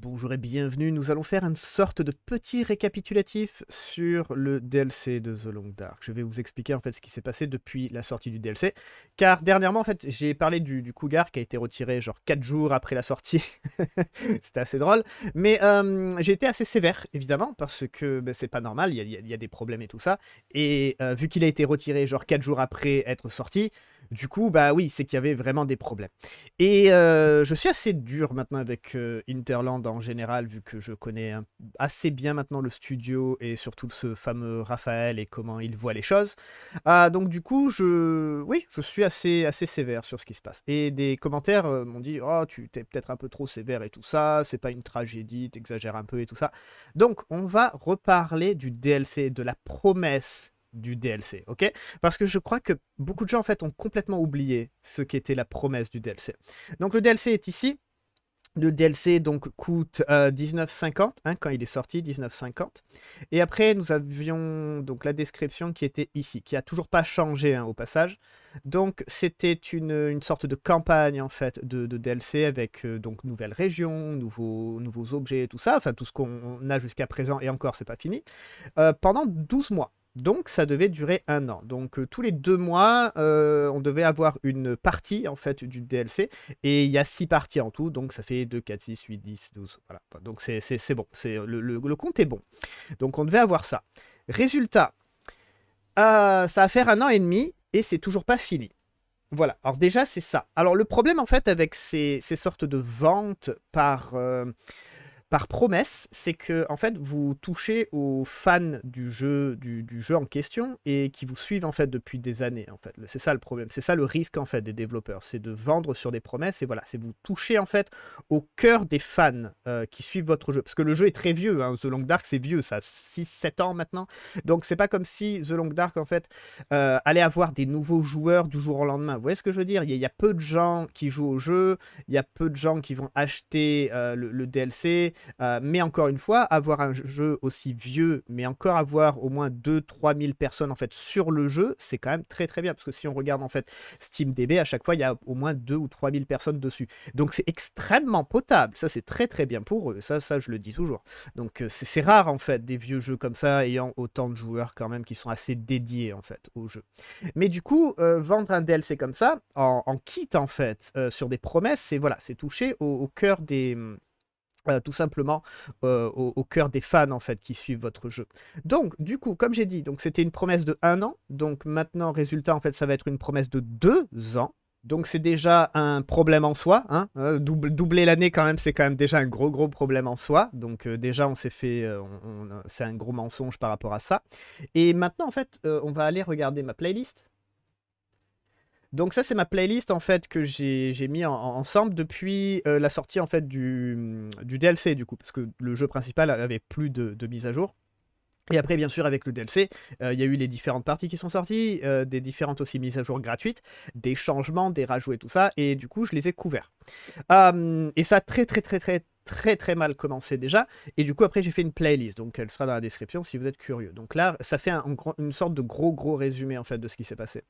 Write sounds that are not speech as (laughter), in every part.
Bonjour et bienvenue, nous allons faire une sorte de petit récapitulatif sur le DLC de The Long Dark. Je vais vous expliquer en fait ce qui s'est passé depuis la sortie du DLC, car dernièrement en fait j'ai parlé du, Cougar qui a été retiré genre 4 jours après la sortie, (laughs) c'était assez drôle, mais euh, j'ai été assez sévère évidemment parce que ben, c'est pas normal, il y, a des problèmes et tout ça, et euh, vu qu'il a été retiré genre 4 jours après être sorti, du coup, bah oui, c'est qu'il y avait vraiment des problèmes. Et euh, je suis assez dur maintenant avec euh, Interland en général, vu que je connais assez bien maintenant le studio et surtout ce fameux Raphaël et comment il voit les choses. Ah, donc du coup, je, oui, je suis assez, assez sévère sur ce qui se passe. Et des commentaires euh, m'ont dit, oh, tu t'es peut-être un peu trop sévère et tout ça, c'est pas une tragédie, t'exagères un peu et tout ça. Donc, on va reparler du DLC, de la promesse du DLC, ok Parce que je crois que beaucoup de gens en fait ont complètement oublié ce qu'était la promesse du DLC. Donc le DLC est ici. Le DLC donc coûte 19,50 euh, hein, quand il est sorti, 19,50. Et après nous avions donc la description qui était ici, qui a toujours pas changé hein, au passage. Donc c'était une, sorte de campagne en fait de, DLC avec euh, donc nouvelles régions, nouveaux, nouveaux objets, tout ça, enfin tout ce qu'on a jusqu'à présent et encore c'est pas fini, euh, pendant 12 mois. Donc ça devait durer un an. Donc euh, tous les deux mois, euh, on devait avoir une partie en fait du DLC. Et il y a six parties en tout, donc ça fait 2, 4, 6, 8, 10, 12. Voilà. donc c'est bon, le, le, le, compte est bon. Donc on devait avoir ça. Résultat, euh, ça va faire un an et demi et c'est toujours pas fini. Voilà, alors déjà c'est ça. Alors le problème en fait avec ces, ces sortes de ventes par... Par promesse, c'est que en fait vous touchez aux fans du jeu du, jeu en question et qui vous suivent en fait depuis des années en fait. C'est ça le problème, c'est ça le risque en fait des développeurs, c'est de vendre sur des promesses et voilà, c'est vous touchez en fait au cœur des fans euh, qui suivent votre jeu parce que le jeu est très vieux hein. The Long Dark c'est vieux, ça a 6 7 ans maintenant. Donc c'est pas comme si The Long Dark en fait euh, allait avoir des nouveaux joueurs du jour au lendemain. Vous voyez ce que je veux dire il y, a, peu de gens qui jouent au jeu, il y a peu de gens qui vont acheter euh, le DLC euh, mais encore une fois, avoir un jeu aussi vieux, mais encore avoir au moins 2-3 000 personnes en fait sur le jeu, c'est quand même très très bien. Parce que si on regarde en fait Steam SteamDB, à chaque fois, il y a au moins 2 ou 3 000 personnes dessus. Donc c'est extrêmement potable. Ça, c'est très très bien pour eux. Ça, ça, je le dis toujours. Donc euh, c'est rare en fait des vieux jeux comme ça ayant autant de joueurs quand même qui sont assez dédiés en fait au jeu. Mais du coup, euh, vendre un DLC comme ça, en, kit en fait, sur des promesses, c'est voilà, c'est touché au cœur des euh, tout simplement euh, au, cœur des fans en fait qui suivent votre jeu. Donc du coup, comme j'ai dit, donc c'était une promesse de un an. Donc maintenant, résultat en fait, ça va être une promesse de deux ans. Donc c'est déjà un problème en soi. Hein, hein. doubler l'année quand même, c'est quand même déjà un gros gros problème en soi. Donc euh, déjà on s'est fait, c'est un gros mensonge par rapport à ça. Et maintenant en fait, on va aller regarder ma playlist. Donc ça, c'est ma playlist en fait que j'ai mis ensemble depuis euh, la sortie en fait du, du, DLC du coup, parce que le jeu principal avait plus de, de mise à jour. Et après, bien sûr, avec le DLC, euh, il y a eu les différentes parties qui sont sorties, euh, des différentes aussi mises à jour gratuites, des changements, des rajouts et tout ça, et du coup, je les ai couverts. et ça très très très très très très mal commencé déjà. Et du coup, après, j'ai fait une playlist. Donc, elle sera dans la description si vous êtes curieux. Donc là, ça fait une sorte de gros gros résumé en fait de ce qui s'est passé.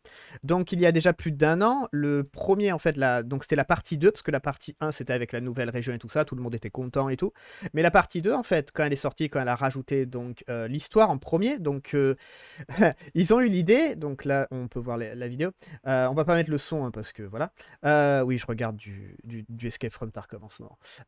Donc, il y a déjà plus d'un an, le premier en fait, la, donc c'était la partie 2, parce que la partie 1 c'était avec la nouvelle région et tout ça, tout le monde était content et tout. Mais la partie 2, en fait, quand elle est sortie, quand elle a rajouté donc euh, l'histoire en premier, donc euh, (laughs) ils ont eu l'idée. Donc là, on peut voir la, vidéo. Euh, on va pas mettre le son hein, parce que voilà. oui, je regarde du, du, Escape from Tarkov commencement ce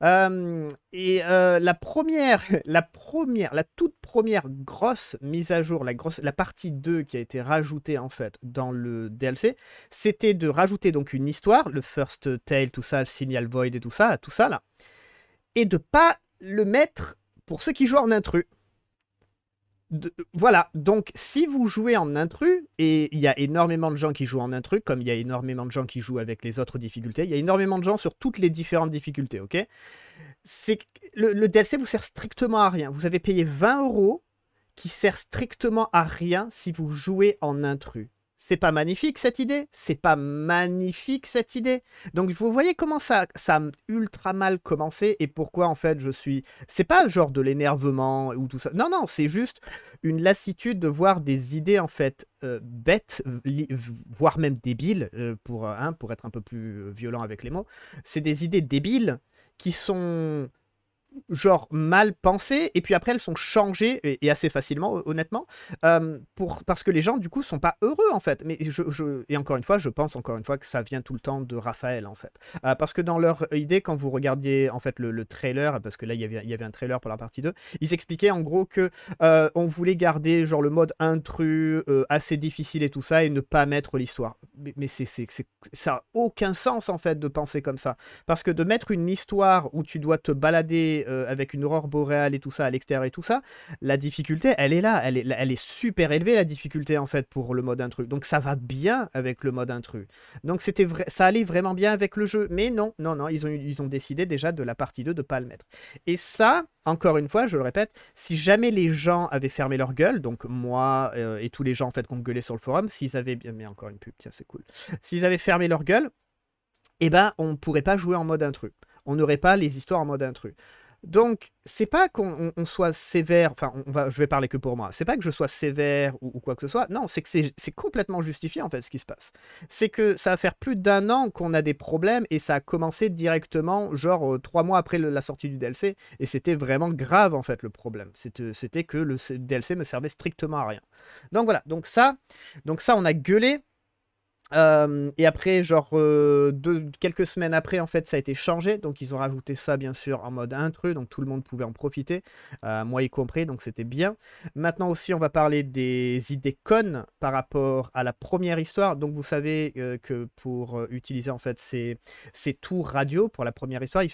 et euh, la première, (laughs) la première, la toute première grosse mise à jour, la, grosse, la partie 2 qui a été rajoutée en fait dans le DLC, c'était de rajouter donc une histoire, le First Tale, tout ça, le Signal Void et tout ça, tout ça là, et de pas le mettre pour ceux qui jouent en intrus. voilà, donc si vous jouez en intrus, et il y a énormément de gens qui jouent en intrus, comme il y a énormément de gens qui jouent avec les autres difficultés, il y a énormément de gens sur toutes les différentes difficultés, ok c'est le, le, DLC vous sert strictement à rien. Vous avez payé 20 euros qui sert strictement à rien si vous jouez en intrus. C'est pas magnifique cette idée C'est pas magnifique cette idée Donc vous voyez comment ça, ça a ultra mal commencé et pourquoi en fait je suis... C'est pas genre de l'énervement ou tout ça. Non, non, c'est juste une lassitude de voir des idées en fait euh, bêtes, voire même débiles, euh, pour, euh, hein, pour être un peu plus violent avec les mots. C'est des idées débiles qui sont genre mal pensées et puis après elles sont changées et, assez facilement honnêtement euh, pour parce que les gens du coup sont pas heureux en fait mais je, et encore une fois je pense encore une fois que ça vient tout le temps de Raphaël en fait euh, parce que dans leur idée quand vous regardiez en fait le, trailer parce que là il y avait y avait un trailer pour la partie 2 ils expliquaient en gros que euh, on voulait garder genre le mode intrus assez difficile et tout ça et ne pas mettre l'histoire mais, c'est c'est ça aucun sens en fait de penser comme ça parce que de mettre une histoire où tu dois te balader euh, avec une aurore boréale et tout ça à l'extérieur et tout ça, la difficulté, elle est là, elle est, elle est super élevée la difficulté en fait pour le mode intrus. Donc ça va bien avec le mode intrus. Donc c'était ça allait vraiment bien avec le jeu, mais non, non, non, ils ont, ils ont décidé déjà de la partie 2 de pas le mettre. Et ça, encore une fois, je le répète, si jamais les gens avaient fermé leur gueule, donc moi euh, et tous les gens en fait qu'on gueulé sur le forum, s'ils avaient bien mis encore une pub, tiens c'est cool, s'ils avaient fermé leur gueule, eh ben on ne pourrait pas jouer en mode intrus on n'aurait pas les histoires en mode intrus. Donc, c'est pas qu'on soit sévère, enfin, on va, je vais parler que pour moi, c'est pas que je sois sévère ou, quoi que ce soit, non, c'est que c'est complètement justifié en fait ce qui se passe. C'est que ça va faire plus d'un an qu'on a des problèmes et ça a commencé directement, genre euh, trois mois après la sortie du DLC, et c'était vraiment grave en fait le problème. C'était que le DLC ne servait strictement à rien. Donc voilà, donc ça, donc ça on a gueulé, euh, et après, genre, euh, quelques semaines après, en fait, ça a été changé. Donc, ils ont rajouté ça, bien sûr, en mode intrus. Donc, tout le monde pouvait en profiter, euh, moi y compris. Donc, c'était bien. Maintenant aussi, on va parler des idées connes par rapport à la première histoire. Donc, vous savez que pour utiliser, en fait, ces, tours radio pour la première histoire, il,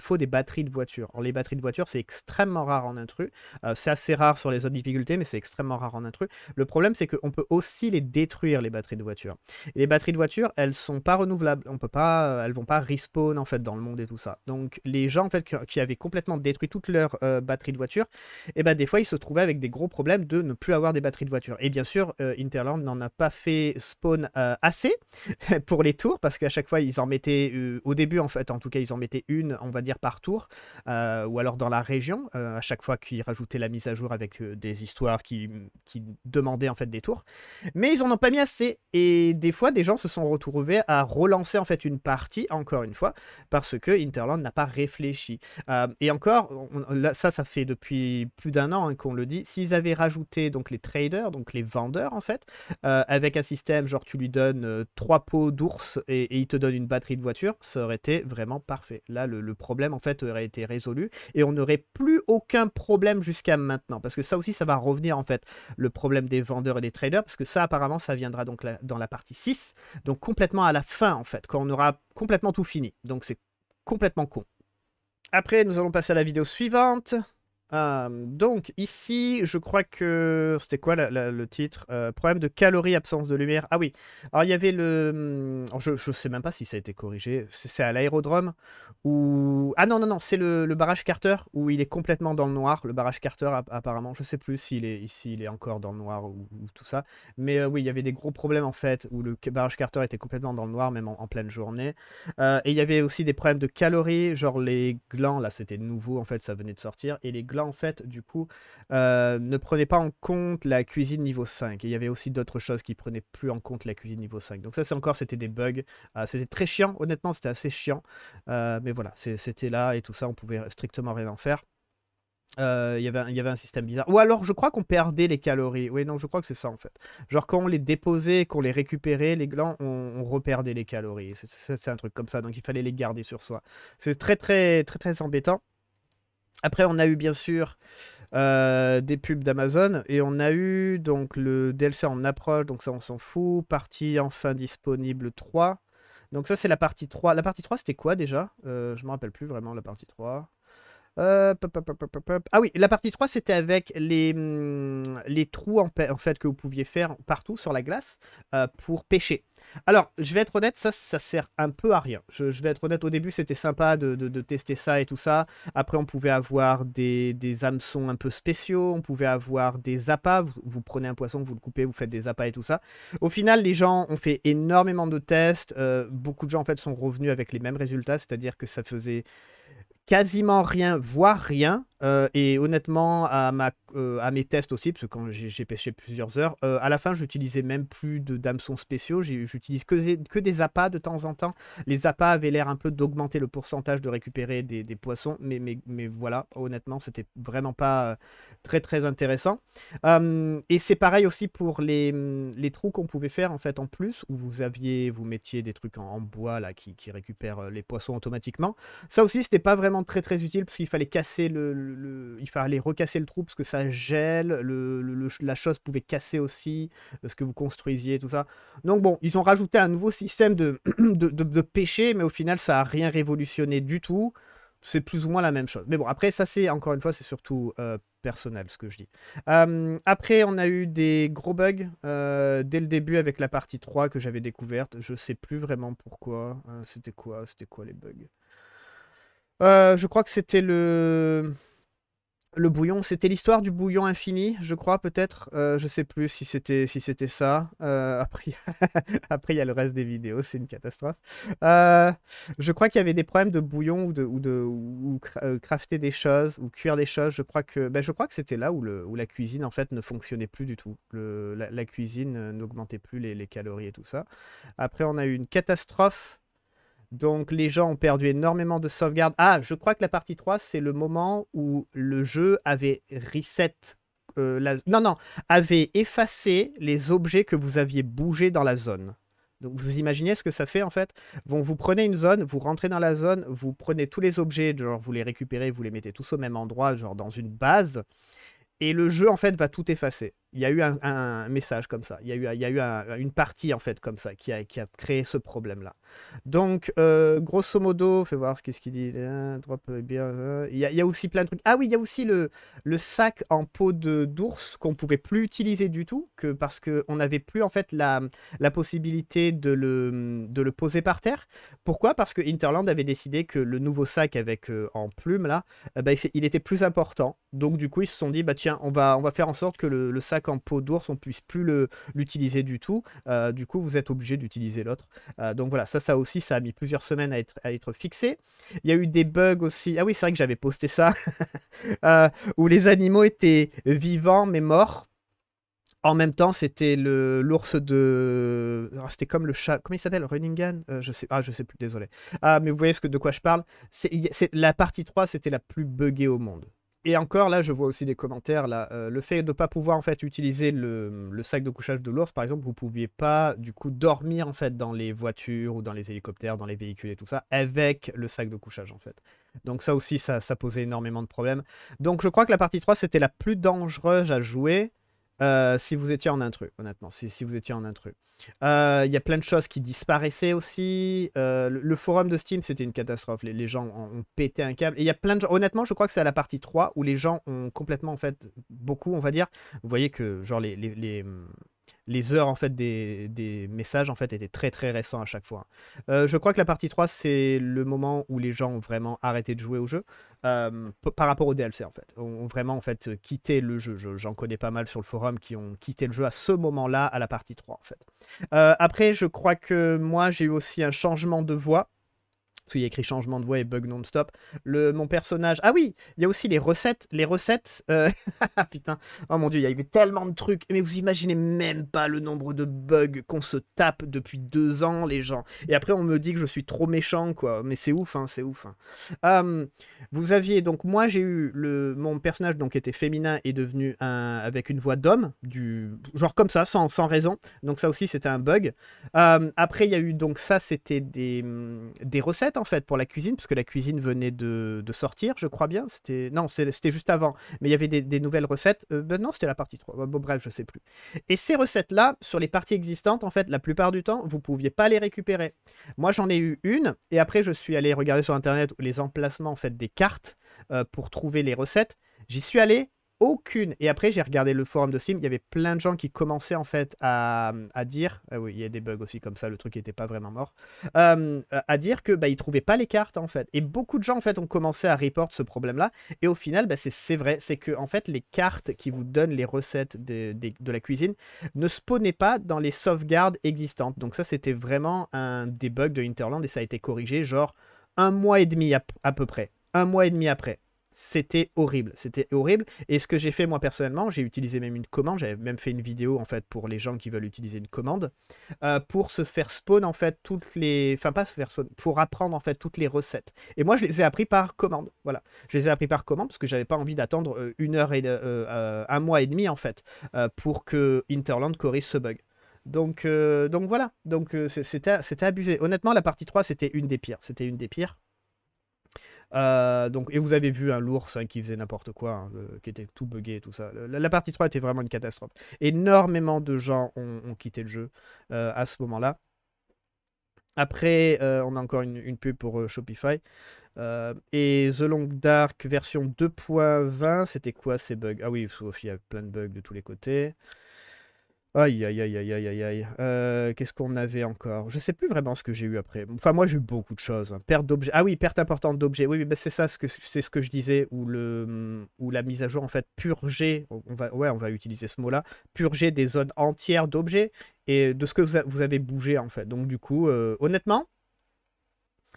faut des batteries de voiture. les batteries de voiture, c'est extrêmement rare en intrus. c'est assez rare sur les autres difficultés, mais c'est extrêmement rare en intrus. Le problème, c'est qu'on peut aussi les détruire, les batteries de voiture les batteries de voiture, elles sont pas renouvelables. On peut pas, euh, elles vont pas respawn en fait dans le monde et tout ça. Donc les gens en fait qui, avaient complètement détruit toutes leurs euh, batteries de voiture, et eh ben des fois ils se trouvaient avec des gros problèmes de ne plus avoir des batteries de voiture. Et bien sûr, euh, Interland n'en a pas fait spawn assez (laughs) pour les tours parce qu'à chaque fois ils en mettaient au début en fait, en tout cas ils en mettaient une, on va dire par tour, ou alors dans la région à chaque fois qu'ils rajoutaient la mise à jour avec des histoires qui qui demandaient en fait des tours. Mais ils en ont pas mis assez et des fois, des gens se sont retrouvés à relancer en fait une partie, encore une fois, parce que Interland n'a pas réfléchi. Euh, et encore, ça, ça fait depuis plus d'un an hein, qu'on le dit, s'ils avaient rajouté donc les traders, donc les vendeurs en fait, euh, avec un système genre tu lui donnes euh, trois pots d'ours et, il te donne une batterie de voiture, ça aurait été vraiment parfait. Là, le, problème en fait aurait été résolu et on n'aurait plus aucun problème jusqu'à maintenant, parce que ça aussi, ça va revenir en fait, le problème des vendeurs et des traders, parce que ça apparemment, ça viendra donc dans la partie 6, donc complètement à la fin en fait, quand on aura complètement tout fini. Donc c'est complètement con. Après, nous allons passer à la vidéo suivante donc ici, je crois que c'était quoi le titre euh, Problème de calories, absence de lumière. Ah oui. Alors il y avait le. Mmh, je ne sais même pas si ça a été corrigé. C'est à l'aérodrome ou. Ah non non non, c'est le, barrage Carter où il est complètement dans le noir. Le barrage Carter apparemment, je sais plus s'il est ici, il est encore dans le noir ou, tout ça. Mais euh, oui, il y avait des gros problèmes en fait où le barrage Carter était complètement dans le noir même en, en pleine journée. Euh, et il y avait aussi des problèmes de calories, genre les glands. Là c'était nouveau en fait, ça venait de sortir et les glands en fait, du coup, euh, ne prenait pas en compte la cuisine niveau 5. il y avait aussi d'autres choses qui prenaient plus en compte la cuisine niveau 5. Donc ça, c'est encore, c'était des bugs. Euh, c'était très chiant, honnêtement, c'était assez chiant. Euh, mais voilà, c'était là et tout ça, on pouvait strictement rien en faire. y avait Il y avait un système bizarre. Ou alors, je crois qu'on perdait les calories. Oui, non, je crois que c'est ça en fait. Genre, quand on les déposait, qu'on les récupérait, les glands, on, on reperdait les calories. C'est un truc comme ça. Donc, il fallait les garder sur soi. C'est très, très, très, très embêtant. Après, on a eu bien sûr euh, des pubs d'Amazon et on a eu donc le DLC en approche, donc ça on s'en fout. Partie enfin disponible 3. Donc ça c'est la partie 3. La partie 3 c'était quoi déjà Je euh, Je me rappelle plus vraiment la partie 3. Euh, ah oui, la partie 3, c'était avec les, mm, les trous en, fait que vous pouviez faire partout sur la glace euh, pour pêcher. Alors, je vais être honnête, ça, ça sert un peu à rien. Je, vais être honnête, au début, c'était sympa de, tester ça et tout ça. Après, on pouvait avoir des, des hameçons un peu spéciaux, on pouvait avoir des appâts. Vous, prenez un poisson, vous le coupez, vous faites des appâts et tout ça. Au final, les gens ont fait énormément de tests. Euh, beaucoup de gens, en fait, sont revenus avec les mêmes résultats, c'est-à-dire que ça faisait quasiment rien, voire rien, euh, et honnêtement, à, ma, euh, à mes tests aussi, parce que quand j'ai pêché plusieurs heures, euh, à la fin, j'utilisais même plus de d'hameçons spéciaux, j'utilise que, des, que des appâts de temps en temps. Les appâts avaient l'air un peu d'augmenter le pourcentage de récupérer des, poissons, mais, mais, mais, voilà, honnêtement, c'était vraiment pas très très intéressant. Hum, et c'est pareil aussi pour les, hum, les trous qu'on pouvait faire en fait en plus, où vous aviez, vous mettiez des trucs en, bois là qui, récupèrent les poissons automatiquement. Ça aussi, c'était pas vraiment très très utile parce qu'il fallait casser le il fallait recasser le trou parce que ça gèle, la chose pouvait casser aussi, euh, ce que vous construisiez, tout ça. Donc bon, ils ont rajouté un nouveau système de, (clears throat) de, mais au final, ça n'a rien révolutionné du tout. C'est plus ou moins la même chose. Mais bon, après, ça c'est, encore une fois, c'est surtout euh, personnel ce que je dis. Euh, après, on a eu des gros bugs dès le début avec la partie 3 que j'avais découverte. Je sais plus vraiment pourquoi. Hein, c'était quoi C'était quoi les bugs je crois que c'était le le bouillon, c'était l'histoire du bouillon infini, je crois, peut-être. Je euh, je sais plus si c'était si c'était ça. Euh, après, (laughs) après, il y a le reste des vidéos, c'est une catastrophe. Euh, je crois qu'il y avait des problèmes de bouillon ou de ou crafter des choses ou cuire des choses. Je crois que ben, je crois que c'était là où où la cuisine en fait ne fonctionnait plus du tout. la, cuisine n'augmentait plus les, calories et tout ça. Après, on a eu une catastrophe donc les gens ont perdu énormément de sauvegardes. Ah, je crois que la partie 3, c'est le moment où le jeu avait reset. Euh, la... Non, non, avait effacé les objets que vous aviez bougés dans la zone. Donc vous imaginez ce que ça fait en fait bon, Vous prenez une zone, vous rentrez dans la zone, vous prenez tous les objets, genre vous les récupérez, vous les mettez tous au même endroit, genre dans une base, et le jeu en fait va tout effacer il y a eu un, message comme ça, il y a eu, il y a eu une partie en fait comme ça qui a, qui a créé ce problème-là. Donc, euh, grosso modo, fais voir ce qu'est-ce qu'il dit. Euh, bien, euh, il, y a, aussi plein de trucs. Ah oui, il y a aussi le, le sac en peau de d'ours qu'on pouvait plus utiliser du tout que parce qu'on n'avait plus en fait la, la possibilité de le, de le poser par terre. Pourquoi Parce que Interland avait décidé que le nouveau sac avec en plume là, bah, il était plus important. Donc du coup, ils se sont dit bah tiens, on va, on va faire en sorte que le sac qu'en peau d'ours, on puisse plus l'utiliser du tout. Euh, du coup, vous êtes obligé d'utiliser l'autre. Euh, donc voilà, ça, ça aussi, ça a mis plusieurs semaines à être, fixé. Il y a eu des bugs aussi. Ah oui, c'est vrai que j'avais posté ça, (laughs) euh, où les animaux étaient vivants mais morts. En même temps, c'était le l'ours de. Ah, c'était comme le chat. Comment il s'appelle Runningan Je sais. Ah, je sais plus. Désolé. Ah, mais vous voyez ce que de quoi je parle. C'est la partie 3, c'était la plus buggée au monde. Et encore, là, je vois aussi des commentaires. Là, euh, le fait de ne pas pouvoir en fait utiliser le, sac de couchage de l'ours, par exemple, vous ne pouviez pas du coup dormir en fait dans les voitures ou dans les hélicoptères, dans les véhicules et tout ça, avec le sac de couchage en fait. Donc ça aussi, ça, ça posait énormément de problèmes. Donc je crois que la partie 3, c'était la plus dangereuse à jouer. Euh, si vous étiez en intrus, honnêtement, si, vous étiez en intrus. Euh, il y a plein de choses qui disparaissaient aussi. Euh, le, forum de Steam, c'était une catastrophe. Les, gens ont, pété un câble. Et il y a plein de gens, honnêtement, je crois que c'est à la partie 3 où les gens ont complètement, en fait, beaucoup, on va dire. Vous voyez que, genre, les, les les heures en fait des, messages en fait étaient très très récents à chaque fois. Euh, je crois que la partie 3 c'est le moment où les gens ont vraiment arrêté de jouer au jeu euh, par rapport au DLC en fait. Ont vraiment en fait quitté le jeu. J'en connais pas mal sur le forum qui ont quitté le jeu à ce moment-là à la partie 3 en fait. Euh, après je crois que moi j'ai eu aussi un changement de voix parce y a écrit changement de voix et bug non-stop. Le, mon personnage. Ah oui, il y a aussi les recettes. Les recettes. Euh, (laughs) putain. Oh mon dieu, il y avait tellement de trucs. Mais vous imaginez même pas le nombre de bugs qu'on se tape depuis deux ans, les gens. Et après, on me dit que je suis trop méchant, quoi. Mais c'est ouf, hein, c'est ouf. Hein. Hum, vous aviez. Donc, moi, j'ai eu. Le, mon personnage, donc, était féminin et devenu un, avec une voix d'homme. Du, genre comme ça, sans, sans raison. Donc, ça aussi, c'était un bug. Hum, après, il y a eu. Donc, ça, c'était des, des recettes en fait pour la cuisine, parce que la cuisine venait de, sortir, je crois bien. C'était Non, c'était juste avant, mais il y avait des, nouvelles recettes. Euh, ben non, c'était la partie 3. Bon, bref, je sais plus. Et ces recettes-là, sur les parties existantes, en fait, la plupart du temps, vous pouviez pas les récupérer. Moi, j'en ai eu une, et après, je suis allé regarder sur Internet les emplacements en fait des cartes euh, pour trouver les recettes. J'y suis allé, aucune. Et après, j'ai regardé le forum de Steam, il y avait plein de gens qui commençaient en fait à, dire, ah oui, il y a des bugs aussi comme ça, le truc n'était pas vraiment mort, euh, à dire que bah, ils trouvaient pas les cartes en fait. Et beaucoup de gens en fait ont commencé à reporter ce problème-là. Et au final, bah, c'est vrai, c'est que en fait les cartes qui vous donnent les recettes de, la cuisine ne spawnaient pas dans les sauvegardes existantes. Donc ça, c'était vraiment un des bugs de Hinterland et ça a été corrigé genre un mois et demi à peu près. Un mois et demi après c'était horrible, c'était horrible. Et ce que j'ai fait moi personnellement, j'ai utilisé même une commande, j'avais même fait une vidéo en fait pour les gens qui veulent utiliser une commande, euh, pour se faire spawn en fait toutes les, enfin pas se faire spawn, pour apprendre en fait toutes les recettes. Et moi je les ai appris par commande, voilà. Je les ai appris par commande parce que j'avais pas envie d'attendre euh, une heure et euh, un mois et demi en fait pour que Interland corrige ce bug. Donc, donc voilà, donc c'était abusé. Honnêtement, la partie 3, c'était une des pires. C'était une des pires. Euh, donc, et vous avez vu un lourd l'ours hein, qui faisait n'importe quoi, hein, qui était tout buggé et tout ça. la, partie 3 était vraiment une catastrophe. Énormément de gens ont, quitté le jeu euh, à ce moment-là. Après, euh, on a encore une, pub pour Shopify. et The Long Dark version 2.20, c'était quoi ces bugs Ah oui, il y a plein de bugs de tous les côtés. Aïe, aïe, aïe, aïe, aïe, aïe, euh, Qu'est-ce qu'on avait encore Je sais plus vraiment ce que j'ai eu après. Enfin, moi, j'ai eu beaucoup de choses. Hein. Perte d'objets. Ah oui, perte importante d'objets. Oui, mais bah, c'est ça, c'est ce, que je disais, ou le, ou la mise à jour, en fait, purger, on va, ouais, on va utiliser ce mot-là, purger des zones entières d'objets et de ce que vous, avez bougé, en fait. Donc, du coup, euh, honnêtement,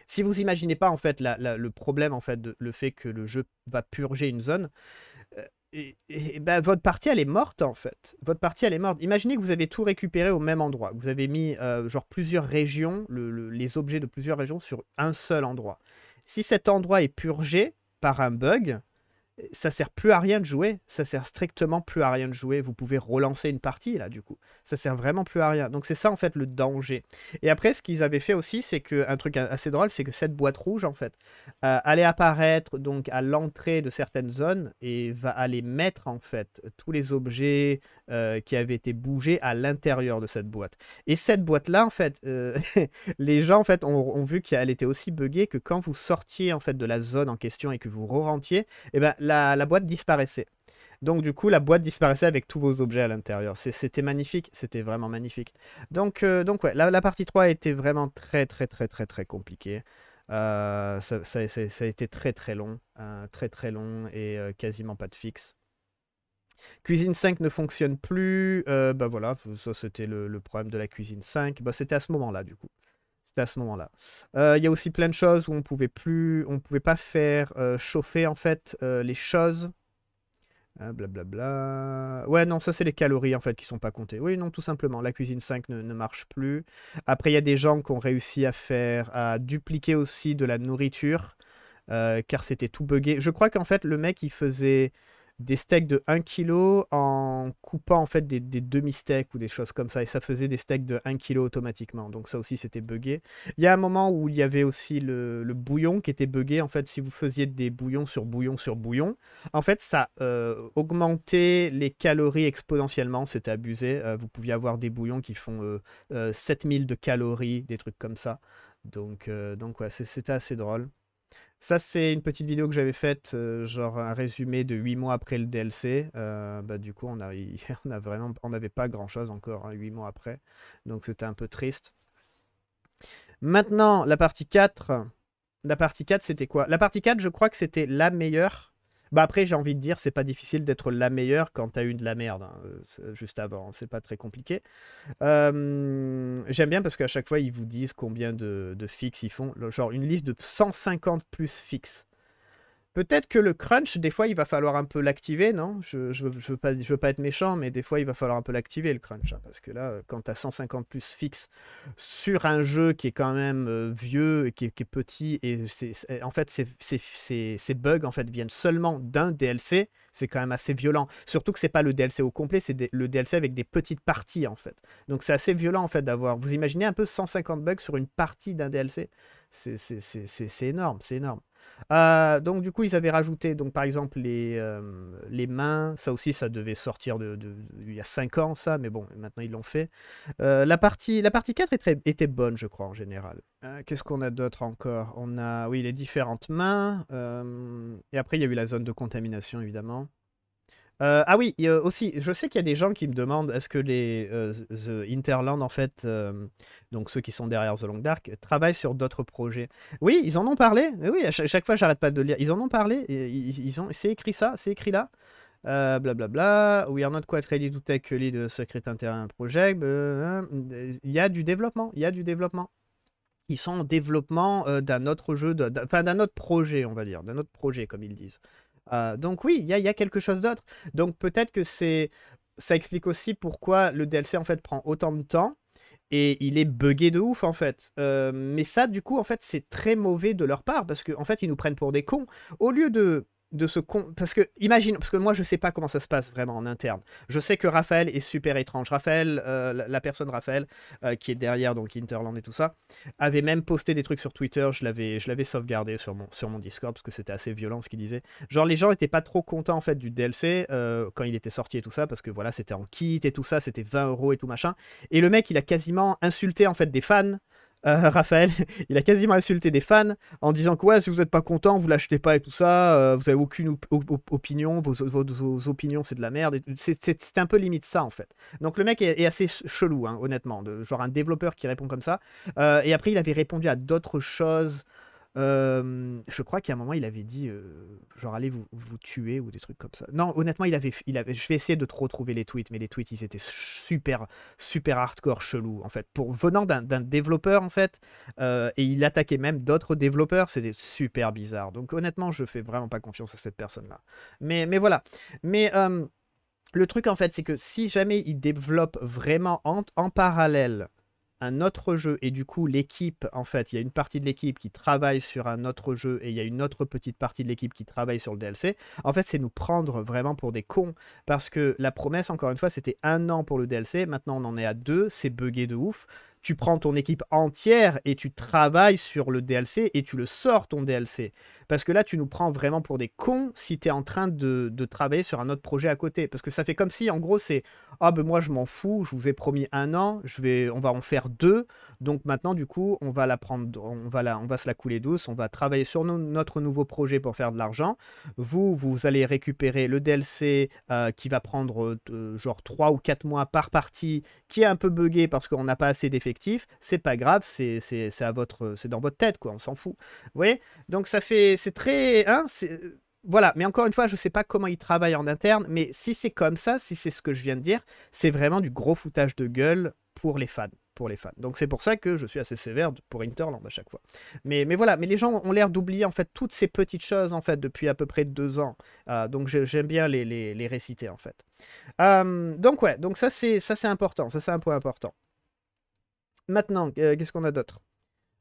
si vous imaginez pas, en fait, la, le problème, en fait, de, le fait que le jeu va purger une zone, euh, ben, votre partie, elle est morte, en fait. Votre partie, elle est morte. Imaginez que vous avez tout récupéré au même endroit. Vous avez mis, euh, genre, plusieurs régions, les objets de plusieurs régions sur un seul endroit. Si cet endroit est purgé par un bug, ça sert plus à rien de jouer, ça sert strictement plus à rien de jouer, vous pouvez relancer une partie là du coup, ça sert vraiment plus à rien. Donc c'est ça en fait le danger. Et après ce qu'ils avaient fait aussi, c'est qu'un truc assez drôle, c'est que cette boîte rouge en fait euh, allait apparaître donc à l'entrée de certaines zones et va aller mettre en fait tous les objets, euh, qui avait été bougé à l'intérieur de cette boîte. Et cette boîte-là, en fait, euh, (laughs) les gens en fait, ont, vu qu'elle était aussi buggée que quand vous sortiez en fait, de la zone en question et que vous re-rentiez, eh ben, la, boîte disparaissait. Donc du coup, la boîte disparaissait avec tous vos objets à l'intérieur. C'était magnifique, c'était vraiment magnifique. Donc, euh, donc ouais, la, partie 3 était vraiment très très très très très compliquée. ça, ça, a été très très long, très très long et quasiment pas de fixe. Cuisine 5 ne fonctionne plus. Euh, bah voilà, ça c'était le, problème de la Cuisine 5. Bah, c'était à ce moment-là, du coup. C'était à ce moment-là. Euh, il y a aussi plein de choses où on pouvait plus, on pouvait pas faire euh, chauffer en fait euh, les choses. Blablabla. Bla bla. Ouais, non, ça c'est les calories en fait qui sont pas comptées. Oui, non, tout simplement. La cuisine 5 ne, marche plus. Après, il y a des gens qui ont réussi à faire, à dupliquer aussi de la nourriture, car c'était tout buggé. Je crois qu'en fait, le mec il faisait des steaks de 1 kg en coupant en fait des, demi-steaks ou des choses comme ça. Et ça faisait des steaks de 1 kg automatiquement. Donc ça aussi c'était buggé. Il y a un moment où il y avait aussi le, bouillon qui était buggé. En fait, si vous faisiez des bouillons sur bouillon sur bouillon, en fait ça euh, augmentait les calories exponentiellement. C'était abusé. Euh, vous pouviez avoir des bouillons qui font 7000 euh, de calories, des trucs comme ça. Donc, donc c'était assez drôle. Ça, c'est une petite vidéo que j'avais faite, euh, genre un résumé de 8 mois après le DLC. Euh, bah, du coup, on (laughs) on n'avait pas grand-chose encore hein, huit 8 mois après. Donc, c'était un peu triste. Maintenant, la partie 4. La partie 4, c'était quoi La partie 4, je crois que c'était la meilleure bah après, j'ai envie de dire, c'est pas difficile d'être la meilleure quand t'as eu de la merde, hein, euh, euh, juste avant, hein, c'est pas très compliqué. J'aime bien parce qu'à chaque fois, ils vous disent combien de, de fixes ils font, genre une liste de 150 plus fixes. Peut-être que le crunch, des fois, il va falloir un peu l'activer, non je, ne veux pas, veux pas être méchant, mais des fois, il va falloir un peu l'activer, le crunch. Hein, parce que là, euh, quand tu as 150 plus fixe sur un jeu qui est quand même euh, vieux, et qui, est petit, et c'est en fait, ces, bugs en fait, viennent seulement d'un DLC, c'est quand même assez violent. Surtout que ce n'est pas le DLC au complet, c'est le DLC avec des petites parties, en fait. Donc, c'est assez violent, en fait, d'avoir... Vous imaginez un peu 150 bugs sur une partie d'un DLC C'est énorme, c'est énorme. Euh, donc du coup, ils avaient rajouté, donc par exemple, les, euh, mains. Ça aussi, ça devait sortir de, il y a 5 ans, ça, mais bon, maintenant ils l'ont fait. Euh, la, partie, la 4 était, bonne, je crois, en général. Qu'est-ce qu'on a d'autre encore On a, oui, les différentes mains. et après, il y a eu la zone de contamination, évidemment. Euh, ah oui, aussi, je sais qu'il y a des gens qui me demandent est-ce que les euh, The Interland, en fait, euh, donc ceux qui sont derrière The Long Dark, travaillent sur d'autres projets. Oui, ils en ont parlé. oui, à chaque, fois, j'arrête pas de lire. Ils en ont parlé. ils, ont, c'est écrit ça, c'est écrit là. Blablabla. Bla bla. We are not quite ready to take lead de Secret un Project. Il y a du développement. Il y a du développement. Ils sont en développement d'un autre jeu, enfin d'un autre projet, on va dire, d'un autre projet, comme ils disent. Euh, donc oui, il y, a, quelque chose d'autre. Donc peut-être que c'est ça explique aussi pourquoi le DLC en fait prend autant de temps et il est buggé de ouf en fait. Euh, mais ça du coup en fait c'est très mauvais de leur part parce qu'en en fait ils nous prennent pour des cons. Au lieu de de ce Parce que, imagine, parce que moi je sais pas comment ça se passe vraiment en interne. Je sais que Raphaël est super étrange. Raphaël, euh, la personne Raphaël, euh, qui est derrière donc Interland et tout ça, avait même posté des trucs sur Twitter. Je l'avais, je l'avais sauvegardé sur mon, sur mon Discord parce que c'était assez violent ce qu'il disait. Genre les gens étaient pas trop contents en fait du DLC euh, quand il était sorti et tout ça parce que voilà, c'était en kit et tout ça, c'était 20 euros et tout machin. Et le mec il a quasiment insulté en fait des fans euh, (laughs) Raphaël, il a quasiment insulté des fans en disant que ouais, si vous n'êtes pas content, vous l'achetez pas et tout ça, euh, vous avez aucune opinion, vos, opinions c'est de la merde. C'est un peu limite ça en fait. Donc le mec est, assez chelou, hein, honnêtement, de, genre un développeur qui répond comme ça. Euh, et après, il avait répondu à d'autres choses je crois qu'à un moment, il avait dit, genre, allez vous, vous tuer ou des trucs comme ça. Non, honnêtement, il avait, il avait, je vais essayer de trop retrouver les tweets, mais les tweets, ils étaient super, super hardcore, chelou, en fait. Pour, venant d'un développeur, en fait, et il attaquait même d'autres développeurs, c'était super bizarre. Donc, honnêtement, je fais vraiment pas confiance à cette personne-là. Mais, mais voilà. Mais. le truc en fait, c'est que si jamais il développe vraiment en, en parallèle un autre jeu et du coup l'équipe en fait il y a une partie de l'équipe qui travaille sur un autre jeu et il y a une autre petite partie de l'équipe qui travaille sur le DLC en fait c'est nous prendre vraiment pour des cons parce que la promesse encore une fois c'était un an pour le DLC maintenant on en est à deux c'est bugué de ouf tu prends ton équipe entière et tu travailles sur le DLC et tu le sors ton DLC parce que là, tu nous prends vraiment pour des cons si tu es en train de, de, travailler sur un autre projet à côté. Parce que ça fait comme si, en gros, c'est Ah, ben moi, je m'en fous, je vous ai promis un an, je vais, on va en faire deux. Donc maintenant, du coup, on va, la prendre, on va, la, on va se la couler douce, on va travailler sur notre nouveau projet pour faire de l'argent. Vous, vous allez récupérer le DLC euh, qui va prendre euh, genre 3 ou 4 mois par partie, qui est un peu buggé parce qu'on n'a pas assez d'effectifs. C'est pas grave, c'est dans votre tête, quoi, on s'en fout. Vous voyez Donc ça fait c'est très. Hein, voilà, mais encore une fois, je ne sais pas comment ils travaillent en interne, mais si c'est comme ça, si c'est ce que je viens de dire, c'est vraiment du gros foutage de gueule pour les fans. Pour les fans. Donc c'est pour ça que je suis assez sévère pour Interland à chaque fois. Mais, mais voilà, mais les gens ont l'air d'oublier en fait toutes ces petites choses en fait depuis à peu près deux ans. Euh, donc j'aime bien les, les, réciter en fait. donc ouais, donc ça c'est ça c'est important, ça c'est un point important. Maintenant, euh, qu'est-ce qu'on a d'autre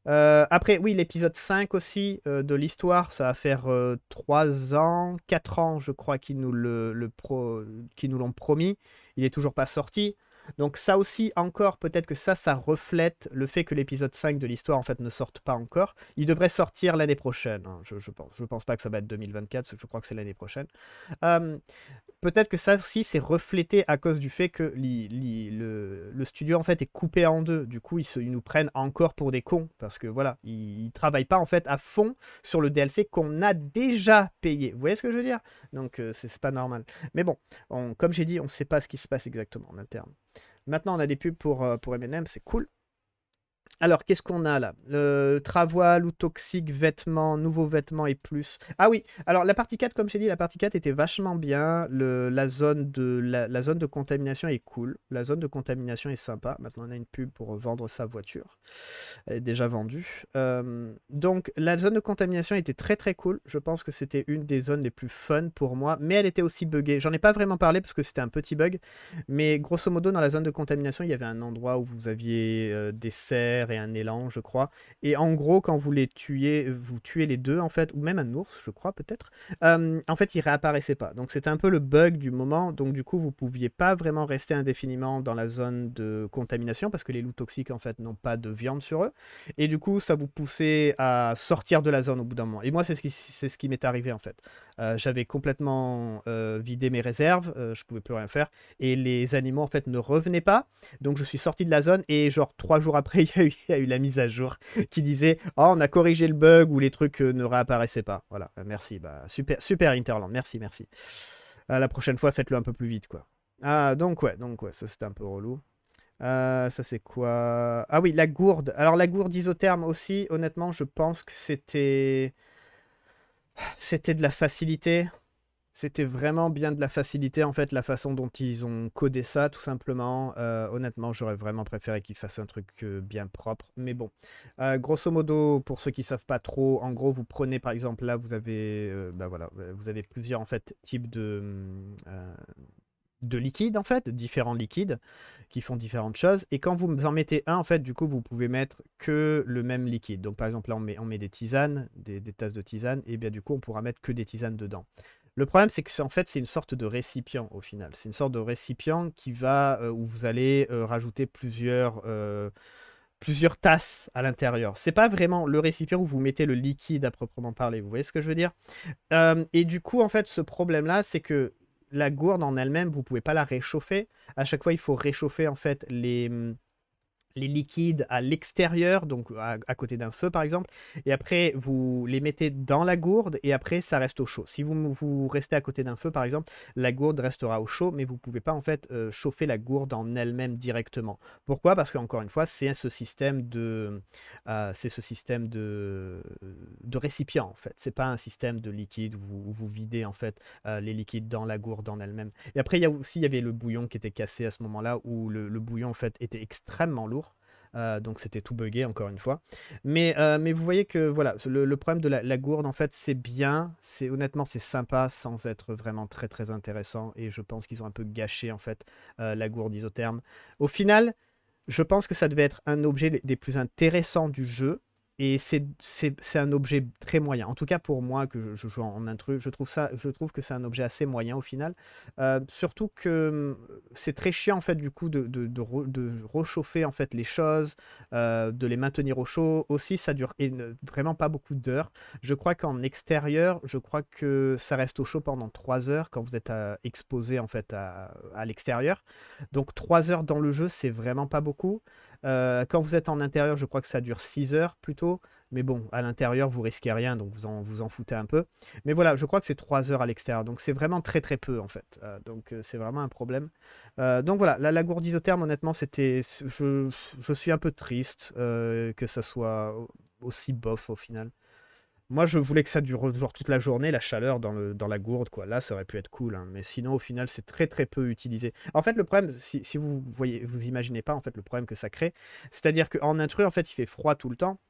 euh, après, oui, l'épisode 5 aussi euh, de l'histoire, ça va faire 3 euh, ans, 4 ans, je crois, qu'ils nous, le, pro, nous l'ont promis. Il n'est toujours pas sorti. Donc ça aussi, encore, peut-être que ça, ça reflète le fait que l'épisode 5 de l'histoire, en fait, ne sorte pas encore. Il devrait sortir l'année prochaine, hein, je, je, pense. Je pense pas que ça va être 2024, je crois que c'est l'année prochaine peut-être que ça aussi c'est reflété à cause du fait que le, studio en fait est coupé en deux. Du coup, ils, nous prennent encore pour des cons parce que voilà, ils, travaillent pas en fait à fond sur le DLC qu'on a déjà payé. Vous voyez ce que je veux dire Donc euh, c'est pas normal. Mais bon, comme j'ai dit, on ne sait pas ce qui se passe exactement en interne. Maintenant, on a des pubs pour, euh, pour M&M, c'est cool. Alors, qu'est-ce qu'on a là Le travail ou toxique, vêtements, nouveaux vêtements et plus. Ah oui, alors la partie 4, comme j'ai dit, la partie 4 était vachement bien. Le, la, zone de, la, zone de contamination est cool. La zone de contamination est sympa. Maintenant, on a une pub pour vendre sa voiture. Elle est déjà vendue. Euh, donc, la zone de contamination était très très cool. Je pense que c'était une des zones les plus fun pour moi. Mais elle était aussi buggée. J'en ai pas vraiment parlé parce que c'était un petit bug. Mais grosso modo, dans la zone de contamination, il y avait un endroit où vous aviez euh, des serres et un élan, je crois. Et en gros, quand vous les tuez, vous tuez les deux, en fait, ou même un ours, je crois, peut-être, euh, en fait, ils réapparaissaient pas. Donc, c'était un peu le bug du moment. Donc, du coup, vous pouviez pas vraiment rester indéfiniment dans la zone de contamination parce que les loups toxiques, en fait, n'ont pas de viande sur eux. Et du coup, ça vous poussait à sortir de la zone au bout d'un moment. Et moi, c'est ce qui, ce qui m'est arrivé, en fait. Euh, j'avais complètement euh, vidé mes réserves, je pouvais plus rien faire. Et les animaux, en fait, ne revenaient pas. Donc, je suis sorti de la zone et, genre, trois jours après, (laughs) il y a il a eu la mise à jour qui disait ah, on a corrigé le bug ou les trucs euh, ne réapparaissaient pas. Voilà, euh, merci. Bah, super, super Interland. Merci, merci. la prochaine fois, faites-le un peu plus vite, quoi. Ah, donc ouais, donc ouais, ça c'était un peu relou. Euh, ça c'est quoi Ah oui, la gourde. Alors la gourde isotherme aussi, honnêtement, je pense que c'était. C'était de la facilité. C'était vraiment bien de la facilité, en fait, la façon dont ils ont codé ça, tout simplement. Euh, honnêtement, j'aurais vraiment préféré qu'ils fassent un truc euh, bien propre. Mais bon, euh, grosso modo, pour ceux qui savent pas trop, en gros, vous prenez, par exemple, là, vous avez, bah plusieurs, en fait, types mm, de liquides en fait, différents liquides qui font différentes choses. Et quand vous en mettez un en fait, du coup vous pouvez mettre que le même liquide. Donc par exemple là on met, des tisanes, des, des tasses de tisane, et bien du coup on pourra mettre que des tisanes dedans. Le problème, c'est que en fait, c'est une sorte de récipient au final. C'est une sorte de récipient qui va euh, où vous allez euh, rajouter plusieurs euh, plusieurs tasses à l'intérieur. C'est pas vraiment le récipient où vous mettez le liquide à proprement parler. Vous voyez ce que je veux dire Et du coup, en fait, ce problème-là, c'est que la gourde en elle-même, vous pouvez pas la réchauffer. À chaque fois, il faut réchauffer en fait les mmh, les liquides à l'extérieur, donc à, côté d'un feu par exemple, et après vous les mettez dans la gourde et après ça reste au chaud. Si vous, restez à côté d'un feu par exemple, la gourde restera au chaud, mais vous ne pouvez pas en fait euh, chauffer la gourde en elle-même directement. Pourquoi Parce qu'encore une fois, c'est ce système de euh, c'est ce système de, de récipient en fait. C'est pas un système de liquide où vous, videz en fait euh, les liquides dans la gourde en elle-même. Et après il y a aussi y avait le bouillon qui était cassé à ce moment-là où le, le bouillon en fait était extrêmement lourd euh, donc c'était tout buggé encore une fois. Mais, euh, vous voyez que voilà, le, problème de la, gourde en fait c'est bien, c'est honnêtement c'est sympa sans être vraiment très très intéressant et je pense qu'ils ont un peu gâché en fait euh, la gourde isotherme. Au final, je pense que ça devait être un objet des plus intéressants du jeu et c'est un objet très moyen. En tout cas, pour moi, que je, joue en intrus, je trouve, ça, je trouve que c'est un objet assez moyen au final. Euh, surtout que euh, c'est très chiant, en fait, du coup, de, de, de, rechauffer, en fait, les choses, euh, de les maintenir au chaud. Aussi, ça dure vraiment pas beaucoup d'heures. Je crois qu'en extérieur, je crois que ça reste au chaud pendant 3 heures quand vous êtes exposé, en fait, à, à l'extérieur. Donc, 3 heures dans le jeu, c'est vraiment pas beaucoup. Euh, quand vous êtes en intérieur, je crois que ça dure 6 heures plutôt. Mais bon, à l'intérieur, vous risquez rien, donc vous en, vous en foutez un peu. Mais voilà, je crois que c'est 3 heures à l'extérieur. Donc c'est vraiment très très peu en fait. Euh, donc euh, c'est vraiment un problème. donc voilà, la, la gourde isotherme, honnêtement, c'était. je, suis un peu triste que ça soit aussi bof au final. Moi, je voulais que ça dure toute la journée, la chaleur dans, la gourde, quoi. Là, ça aurait pu être cool, hein. mais sinon, au final, c'est très très peu utilisé. En fait, le problème, si, vous voyez, vous imaginez pas, en fait, le problème que ça crée, c'est-à-dire qu'en intrus, en fait, il fait froid tout le temps.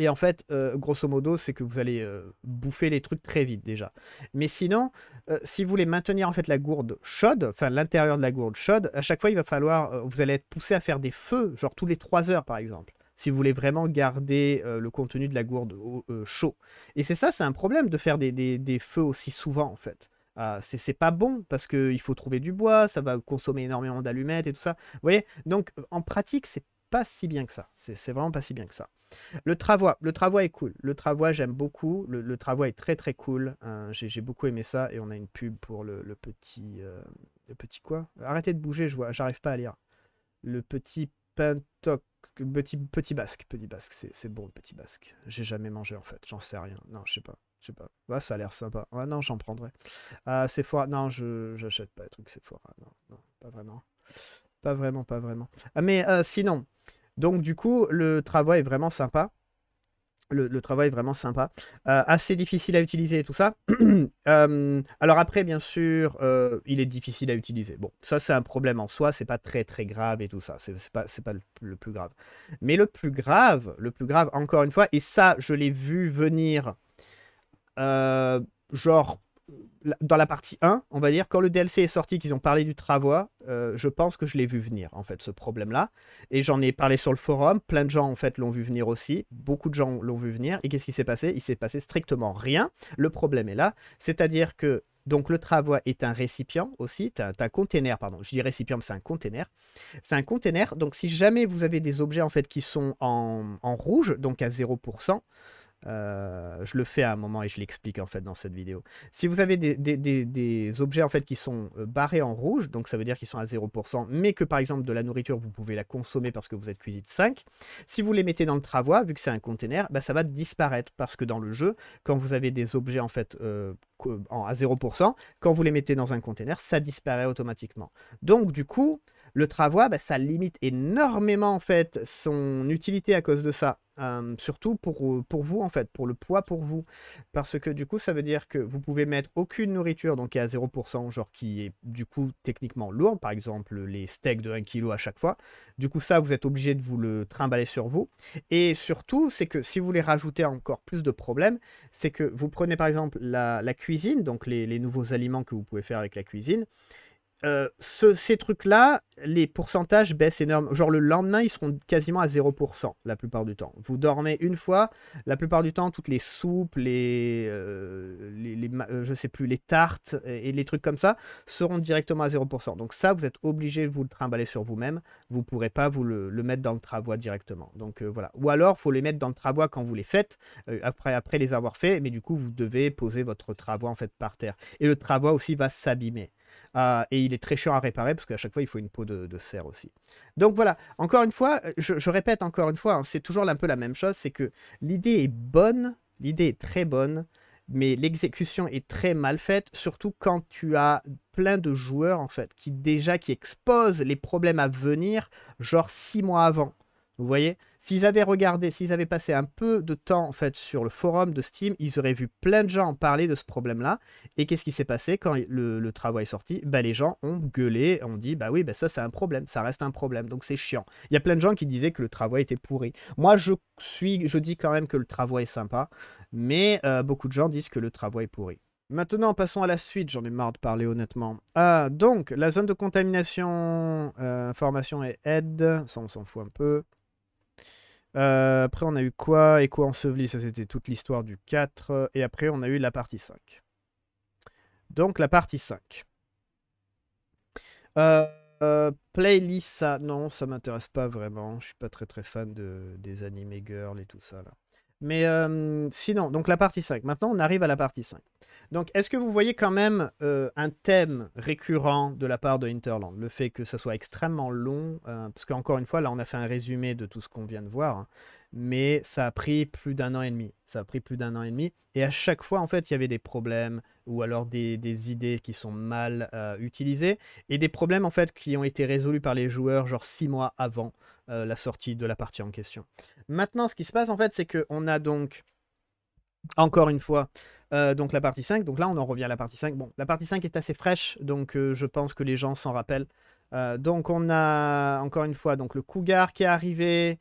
Et en fait, euh, grosso modo, c'est que vous allez euh, bouffer les trucs très vite déjà. Mais sinon, euh, si vous voulez maintenir en fait la gourde chaude, enfin l'intérieur de la gourde chaude, à chaque fois, il va falloir, vous allez être poussé à faire des feux, genre tous les 3 heures par exemple si vous voulez vraiment garder euh, le contenu de la gourde euh, chaud. Et c'est ça, c'est un problème de faire des, feux aussi souvent, en fait. Euh, c'est pas bon parce qu'il faut trouver du bois, ça va consommer énormément d'allumettes et tout ça. Vous voyez Donc, en pratique, c'est pas si bien que ça. C'est vraiment pas si bien que ça. Le travois, le travois est cool. Le travois, j'aime beaucoup. Le, le, est très très cool. Hein. J'ai beaucoup aimé ça. Et on a une pub pour le, petit. le petit quoi Arrêtez de bouger, je vois. J'arrive pas à lire. Le petit pentoc petit, petit basque, petit basque, c'est bon le petit basque. J'ai jamais mangé en fait, j'en sais rien. Non, je sais pas, je sais pas. ça a l'air sympa. Ah non, j'en prendrai. Euh, c'est fort. non, je j'achète pas les trucs c'est fort. Non, non, pas vraiment. Pas vraiment, pas vraiment. Ah, mais euh, sinon, donc du coup, le travail est vraiment sympa. Le, travail est vraiment sympa. Euh, assez difficile à utiliser et tout ça. (clears throat) Euh, alors après, bien sûr, euh, il est difficile à utiliser. Bon, ça c'est un problème en soi, c'est pas très très grave et tout ça. C'est pas, pas le, plus grave. Mais le plus grave, le plus grave, encore une fois, et ça je l'ai vu venir genre dans la partie 1, on va dire, quand le DLC est sorti, qu'ils ont parlé du travois, euh, je pense que je l'ai vu venir, en fait, ce problème-là. Et j'en ai parlé sur le forum, plein de gens, en fait, l'ont vu venir aussi, beaucoup de gens l'ont vu venir. Et qu'est-ce qui s'est passé Il s'est passé strictement rien. Le problème est là, c'est-à-dire que, donc, le travois est un récipient aussi, c'est un, un container, pardon, je dis récipient, mais c'est un container. C'est un container, donc si jamais vous avez des objets, en fait, qui sont en, en rouge, donc à 0%, euh, je le fais à un moment et je l'explique en fait dans cette vidéo. Si vous avez des, objets en fait qui sont euh, barrés en rouge, donc ça veut dire qu'ils sont à 0%, mais que par exemple de la nourriture vous pouvez la consommer parce que vous êtes cuisine 5, si vous les mettez dans le travois, vu que c'est un conteneur, bah, ça va disparaître parce que dans le jeu, quand vous avez des objets en fait euh, à 0%, quand vous les mettez dans un conteneur, ça disparaît automatiquement. Donc du coup, le travois, bah, ça limite énormément en fait son utilité à cause de ça. surtout pour, pour vous en fait, pour le poids pour vous. Parce que du coup, ça veut dire que vous pouvez mettre aucune nourriture, donc qui est à 0%, genre qui est du coup techniquement lourde, par exemple les steaks de 1 kg à chaque fois. Du coup, ça, vous êtes obligé de vous le trimballer sur vous. Et surtout, c'est que si vous voulez rajouter encore plus de problèmes, c'est que vous prenez par exemple la, cuisine, donc les nouveaux aliments que vous pouvez faire avec la cuisine. Euh, ces trucs-là, les pourcentages baissent énormément. Genre le lendemain, ils seront quasiment à 0% la plupart du temps. Vous dormez une fois, la plupart du temps, toutes les soupes, les, euh, les, euh, je sais plus, les tartes et, les trucs comme ça seront directement à 0%. Donc ça, vous êtes obligé de vous le trimballer sur vous-même. Vous ne pourrez pas vous le, mettre dans le travois directement. Donc voilà. Ou alors, faut les mettre dans le travois quand vous les faites, après, après les avoir fait, Mais du coup, vous devez poser votre travois en fait par terre. Et le travois aussi va s'abîmer. Euh, et il est très chiant à réparer parce qu'à chaque fois, il faut une peau de, de, serre aussi. Donc voilà, encore une fois, euh, je, répète encore une fois, hein, c'est toujours un peu la même chose, c'est que l'idée est bonne, l'idée est très bonne, mais l'exécution est très mal faite, surtout quand tu as plein de joueurs en fait qui déjà qui exposent les problèmes à venir, genre 6 mois avant. Vous voyez S'ils avaient regardé, s'ils avaient passé un peu de temps en fait sur le forum de Steam, ils auraient vu plein de gens parler de ce problème-là. Et qu'est-ce qui s'est passé quand le, travail est sorti bah, Les gens ont gueulé, ont dit bah oui, bah ça c'est un problème, ça reste un problème, donc c'est chiant. Il y a plein de gens qui disaient que le travail était pourri. Moi je suis, je dis quand même que le travail est sympa, mais euh, beaucoup de gens disent que le travail est pourri. Maintenant, passons à la suite. J'en ai marre de parler honnêtement. Ah, donc, la zone de contamination, euh, formation et aide, ça on s'en fout un peu. Euh, après, on a eu quoi Et quoi enseveli Ça, c'était toute l'histoire du 4. Euh, et après, on a eu la partie 5. Donc, la partie 5. Euh, playlist, ça, non, ça m'intéresse pas vraiment. Je suis pas très très fan de, des anime girls et tout ça. Là. Mais euh, sinon, donc la partie 5. Maintenant, on arrive à la partie 5. Donc, est-ce que vous voyez quand même euh, un thème récurrent de la part de Hinterland Le fait que ça soit extrêmement long, euh, parce qu'encore une fois, là, on a fait un résumé de tout ce qu'on vient de voir, hein mais ça a pris plus d'un an et demi. Ça a pris plus d'un an et demi. Et à chaque fois, en fait, il y avait des problèmes ou alors des, idées qui sont mal euh, utilisées et des problèmes, en fait, qui ont été résolus par les joueurs, genre six mois avant euh, la sortie de la partie en question. Maintenant, ce qui se passe, en fait, c'est qu'on a donc, encore une fois, euh, donc la partie 5. Donc là, on en revient à la partie 5. Bon, la partie 5 est assez fraîche, donc je pense que les gens s'en rappellent. donc on a, encore une fois, donc le Cougar qui est arrivé.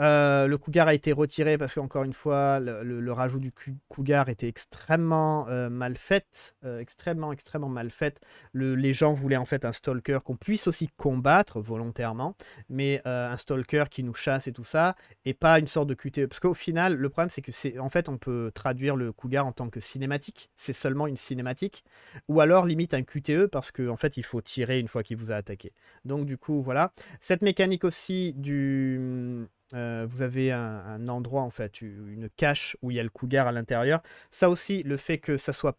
Euh, le Cougar a été retiré parce qu'encore une fois, le, rajout du Cougar était extrêmement euh, mal fait. Euh, extrêmement, extrêmement mal fait. les gens voulaient en fait un stalker qu'on puisse aussi combattre volontairement, mais un stalker qui nous chasse et tout ça, et pas une sorte de QTE. Parce qu'au final, le problème, c'est que c'est en fait, on peut traduire le Cougar en tant que cinématique. C'est seulement une cinématique. Ou alors, limite, un QTE parce qu'en fait, il faut tirer une fois qu'il vous a attaqué. Donc, du coup, voilà. Cette mécanique aussi du euh, vous avez un, endroit, en fait, une cache où il y a le cougar à l'intérieur. Ça aussi, le fait que ça soit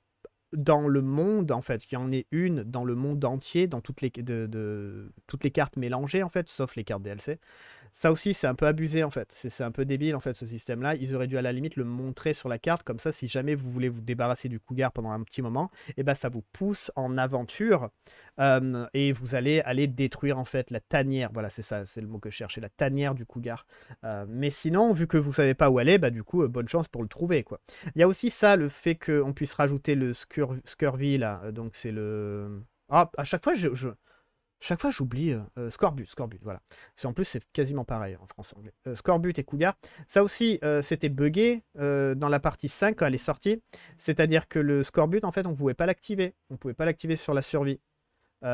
dans le monde, en fait, qu'il y en ait une dans le monde entier, dans toutes les, toutes les cartes mélangées, en fait, sauf les cartes DLC, ça aussi, c'est un peu abusé en fait. C'est un peu débile en fait ce système-là. Ils auraient dû à la limite le montrer sur la carte. Comme ça, si jamais vous voulez vous débarrasser du Cougar pendant un petit moment, et eh ben, ça vous pousse en aventure euh, et vous allez aller détruire en fait la tanière. Voilà, c'est ça, c'est le mot que je cherchais, la tanière du Cougar. Euh, mais sinon, vu que vous savez pas où aller, bah du coup, euh, bonne chance pour le trouver quoi. Il y a aussi ça, le fait qu'on puisse rajouter le Scurvy là. Donc c'est le. Ah, à chaque fois, je... Chaque fois, j'oublie euh, euh, Scorbut. Scorbut, voilà. En plus, c'est quasiment pareil hein, en français anglais. Euh, Scorbut et Cougar. Ça aussi, c'était buggé dans la partie 5 quand elle est sortie. C'est-à-dire que le Scorbut, en fait, on ne pouvait pas l'activer. On ne pouvait pas l'activer sur la survie.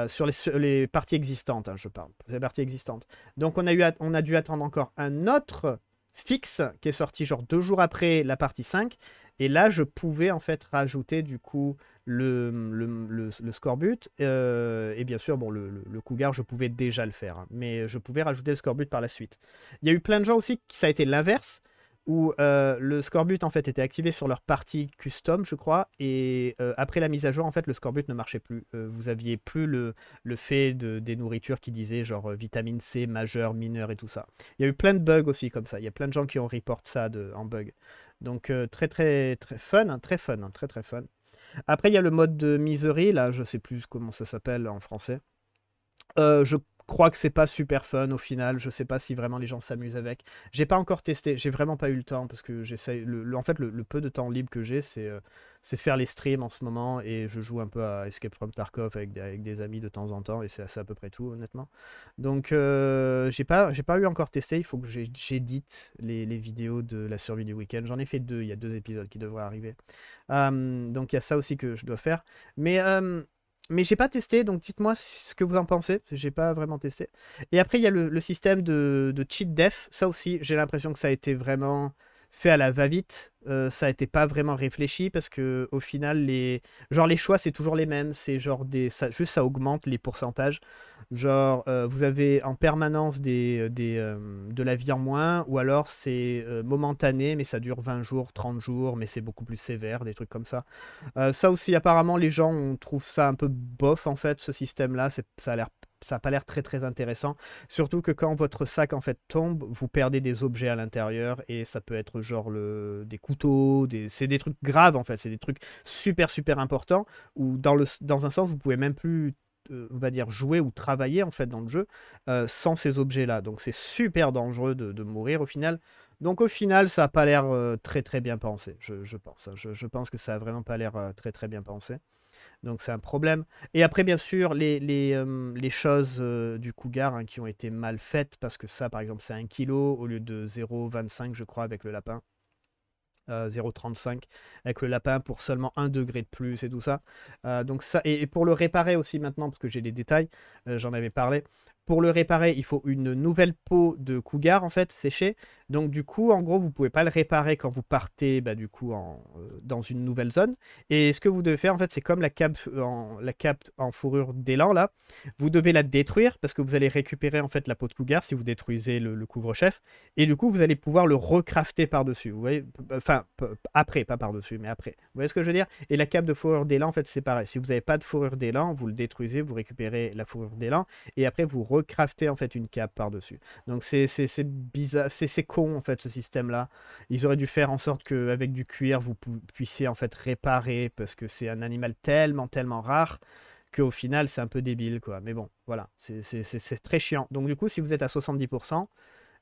sur les, parties existantes, hein, je parle. Les parties existantes. Donc, on a dû attendre encore un autre fixe qui est sorti genre deux jours après la partie 5 et là, je pouvais en fait rajouter du coup le, le, score but. Euh, et bien sûr, bon, le, Cougar, je pouvais déjà le faire. Hein, mais je pouvais rajouter le score but par la suite. Il y a eu plein de gens aussi, ça a été l'inverse, où euh, le score but en fait était activé sur leur partie custom, je crois. Et euh, après la mise à jour, en fait, le score but ne marchait plus. vous aviez plus le, fait de, des nourritures qui disaient genre vitamine C majeure, mineure et tout ça. Il y a eu plein de bugs aussi comme ça. Il y a plein de gens qui ont report ça de, en bug. Donc euh, très, très très fun, hein, très fun, hein, très très fun. Après, il y a le mode de miserie, là, je sais plus comment ça s'appelle en français. Euh, je crois que c'est pas super fun au final. Je sais pas si vraiment les gens s'amusent avec. J'ai pas encore testé. J'ai vraiment pas eu le temps parce que j'essaye. Le, en fait, le, peu de temps libre que j'ai, euh, c'est faire les streams en ce moment et je joue un peu à Escape from Tarkov avec, avec des amis de temps en temps et c'est à peu près tout honnêtement. Donc euh, j'ai pas j'ai pas eu encore testé. Il faut que j'édite les, les, vidéos de la survie du week-end. J'en ai fait deux. Il y a deux épisodes qui devraient arriver. Hum, donc il y a ça aussi que je dois faire. Mais hum, mais j'ai pas testé, donc dites-moi ce que vous en pensez, j'ai pas vraiment testé. Et après, il y a le, système de, cheat def. Ça aussi, j'ai l'impression que ça a été vraiment fait à la va-vite. Euh, ça a été pas vraiment réfléchi, parce que au final, les, genre, les choix, c'est toujours les mêmes. C'est genre des. juste, ça augmente les pourcentages. Genre, euh, vous avez en permanence des, euh, euh, de la vie en moins, ou alors c'est momentané, mais ça dure 20 jours, 30 jours, mais c'est beaucoup plus sévère, des trucs comme ça. ça aussi, apparemment, les gens trouvent ça un peu bof, en fait, ce système-là. Ça a l'air ça n'a pas l'air très très intéressant. Surtout que quand votre sac en fait tombe, vous perdez des objets à l'intérieur et ça peut être genre le... des couteaux, des... c'est des trucs graves en fait, c'est des trucs super super importants ou dans, le... dans un sens vous pouvez même plus euh, on va dire, jouer ou travailler en fait dans le jeu euh, sans ces objets-là. Donc c'est super dangereux de, mourir au final. Donc au final, ça n'a pas l'air euh, très très bien pensé, je, pense. Hein. Je, pense que ça a vraiment pas l'air très très bien pensé. Donc c'est un problème. Et après, bien sûr, les, les, les choses du cougar hein, qui ont été mal faites, parce que ça, par exemple, c'est 1 kilo au lieu de 0,25, je crois, avec le lapin. 0,35 euh, avec le lapin pour seulement 1 degré de plus et tout ça. Euh, donc ça et, pour le réparer aussi maintenant, parce que j'ai les détails, euh, j'en avais parlé, pour le réparer, il faut une nouvelle peau de cougar, en fait, séchée. Donc, du coup, en gros, vous pouvez pas le réparer quand vous partez, bah, du coup, en, euh, dans une nouvelle zone. Et ce que vous devez faire, en fait, c'est comme la cape euh, en, la en fourrure d'élan, là. Vous devez la détruire, parce que vous allez récupérer, en fait, la peau de cougar si vous détruisez le, couvre-chef. Et du coup, vous allez pouvoir le recrafter par-dessus, vous Enfin, après, pas par-dessus, mais après. Vous voyez ce que je veux dire Et la cape de fourrure d'élan, en fait, c'est pareil. Si vous n'avez pas de fourrure d'élan, vous le détruisez, vous récupérez la fourrure d'élan, et après, vous crafter en fait une cape par-dessus. Donc c'est bizarre, c'est con en fait ce système-là. Ils auraient dû faire en sorte qu'avec du cuir vous puissiez en fait réparer parce que c'est un animal tellement tellement rare qu'au final c'est un peu débile quoi. Mais bon, voilà, c'est très chiant. Donc du coup si vous êtes à 70%,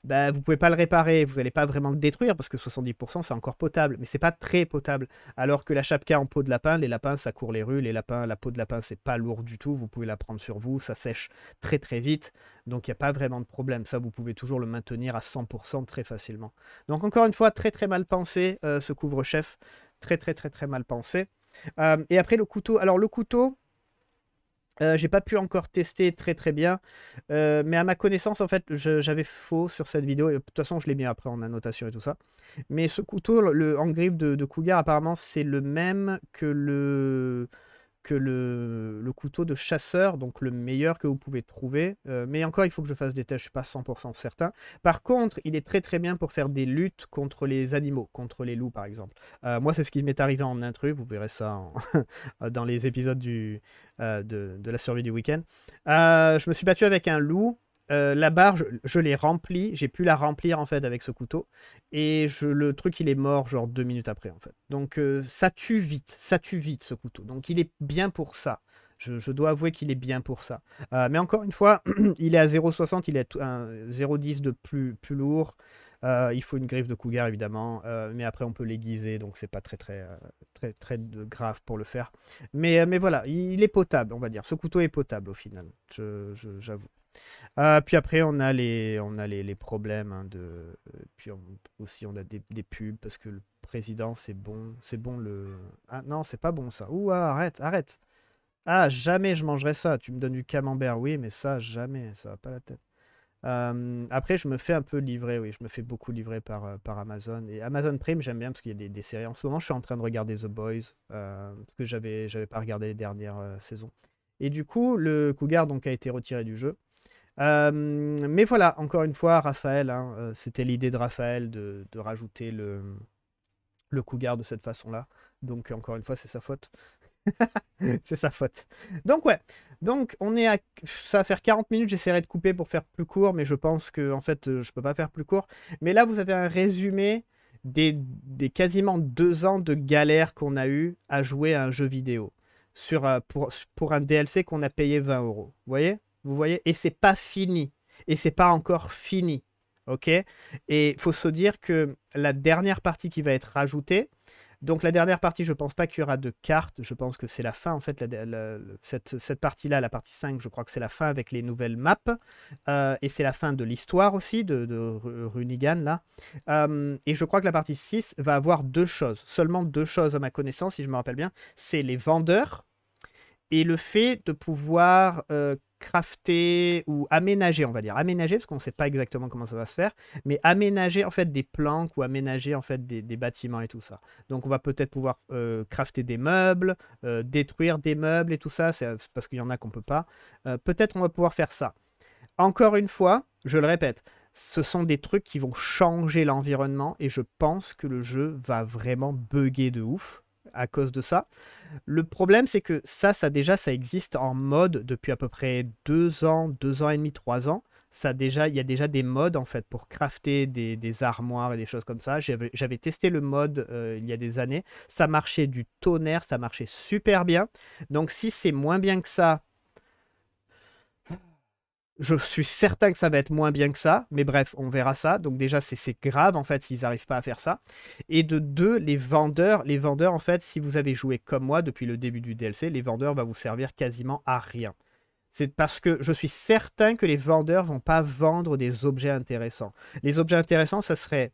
bah, vous pouvez pas le réparer, vous n'allez pas vraiment le détruire parce que 70% c'est encore potable, mais c'est pas très potable. Alors que la chapka en peau de lapin, les lapins ça court les rues, les lapins, la peau de lapin c'est pas lourd du tout, vous pouvez la prendre sur vous, ça sèche très très vite, donc il n'y a pas vraiment de problème. Ça vous pouvez toujours le maintenir à 100% très facilement. Donc encore une fois, très très mal pensé euh, ce couvre-chef, très très très très mal pensé. Euh, et après le couteau, alors le couteau, euh, j'ai pas pu encore tester très très bien, euh, mais à ma connaissance, en fait, j'avais faux sur cette vidéo. Et de toute façon, je l'ai mis après en annotation et tout ça. Mais ce couteau, le en griffe de, de Cougar, apparemment, c'est le même que le que le, couteau de chasseur, donc le meilleur que vous pouvez trouver. Euh, mais encore, il faut que je fasse des tâches, je suis pas 100% certain. Par contre, il est très très bien pour faire des luttes contre les animaux, contre les loups par exemple. Euh, moi, c'est ce qui m'est arrivé en intrus, vous verrez ça (laughs) dans les épisodes euh, de, la survie du week-end. je me suis battu avec un loup euh, la barre, je, l'ai remplie, j'ai pu la remplir en fait avec ce couteau, et je, le truc il est mort genre deux minutes après en fait. Donc euh, ça tue vite, ça tue vite ce couteau. Donc il est bien pour ça. Je, dois avouer qu'il est bien pour ça. Euh, mais encore une fois, (clears throat) il est à 0,60, il est à 0,10 de plus, plus lourd. il faut une griffe de cougar évidemment, mais après on peut l'aiguiser, donc c'est pas très très très très grave pour le faire. Mais, mais voilà, il, il, est potable, on va dire. Ce couteau est potable au final, j'avoue. Euh, puis après, on a les, on les, problèmes hein, de. Euh, puis aussi, on a des, pubs parce que le président, c'est bon. C'est bon le. Ah non, c'est pas bon ça. ouah arrête, arrête. Ah, jamais je mangerai ça. Tu me donnes du camembert, oui, mais ça, jamais. Ça va pas la tête. Euh, après, je me fais un peu livrer, oui. Je me fais beaucoup livrer par, par Amazon. Et Amazon Prime, j'aime bien parce qu'il y a des, séries. En ce moment, je suis en train de regarder The Boys, que j'avais, pas regardé les dernières saisons. Et du coup, le Cougar donc, a été retiré du jeu. Euh, mais voilà, encore une fois, Raphaël, hein, euh, c'était l'idée de Raphaël de, rajouter le, le cougar de cette façon-là. Donc, encore une fois, c'est sa faute. (laughs) c'est sa faute. Donc, ouais. Donc, on est à... Ça va faire 40 minutes. J'essaierai de couper pour faire plus court, mais je pense que, en fait, euh, je peux pas faire plus court. Mais là, vous avez un résumé des, quasiment deux ans de galère qu'on a eu à jouer à un jeu vidéo sur, pour, pour un DLC qu'on a payé 20 euros. Vous voyez vous voyez Et c'est pas fini. Et c'est pas encore fini. OK Et faut se dire que la dernière partie qui va être rajoutée, donc la dernière partie, je ne pense pas qu'il y aura de cartes, je pense que c'est la fin en fait, cette, partie-là, la partie 5, je crois que c'est la fin avec les nouvelles maps, euh, et c'est la fin de l'histoire aussi, de, Runigan là, euh, et je crois que la partie 6 va avoir deux choses, seulement deux choses à ma connaissance, si je me rappelle bien, c'est les vendeurs, et le fait de pouvoir euh, crafter ou aménager, on va dire, aménager, parce qu'on ne sait pas exactement comment ça va se faire, mais aménager en fait des planques ou aménager en fait des, bâtiments et tout ça. Donc on va peut-être pouvoir euh, crafter des meubles, euh, détruire des meubles et tout ça, c'est euh, parce qu'il y en a qu'on ne peut pas. peut-être on va pouvoir faire ça. Encore une fois, je le répète, ce sont des trucs qui vont changer l'environnement et je pense que le jeu va vraiment bugger de ouf à cause de ça. Le problème, c'est que ça, ça déjà, ça existe en mode depuis à peu près deux ans, deux ans et demi, trois ans. Ça déjà, il y a déjà des modes en fait pour crafter des, armoires et des choses comme ça. J'avais testé le mode euh, il y a des années. Ça marchait du tonnerre, ça marchait super bien. Donc si c'est moins bien que ça je suis certain que ça va être moins bien que ça, mais bref, on verra ça. Donc déjà, c'est grave en fait s'ils n'arrivent pas à faire ça. Et de deux, les vendeurs, les vendeurs en fait, si vous avez joué comme moi depuis le début du DLC, les vendeurs vont vous servir quasiment à rien. C'est parce que je suis certain que les vendeurs vont pas vendre des objets intéressants. Les objets intéressants, ça serait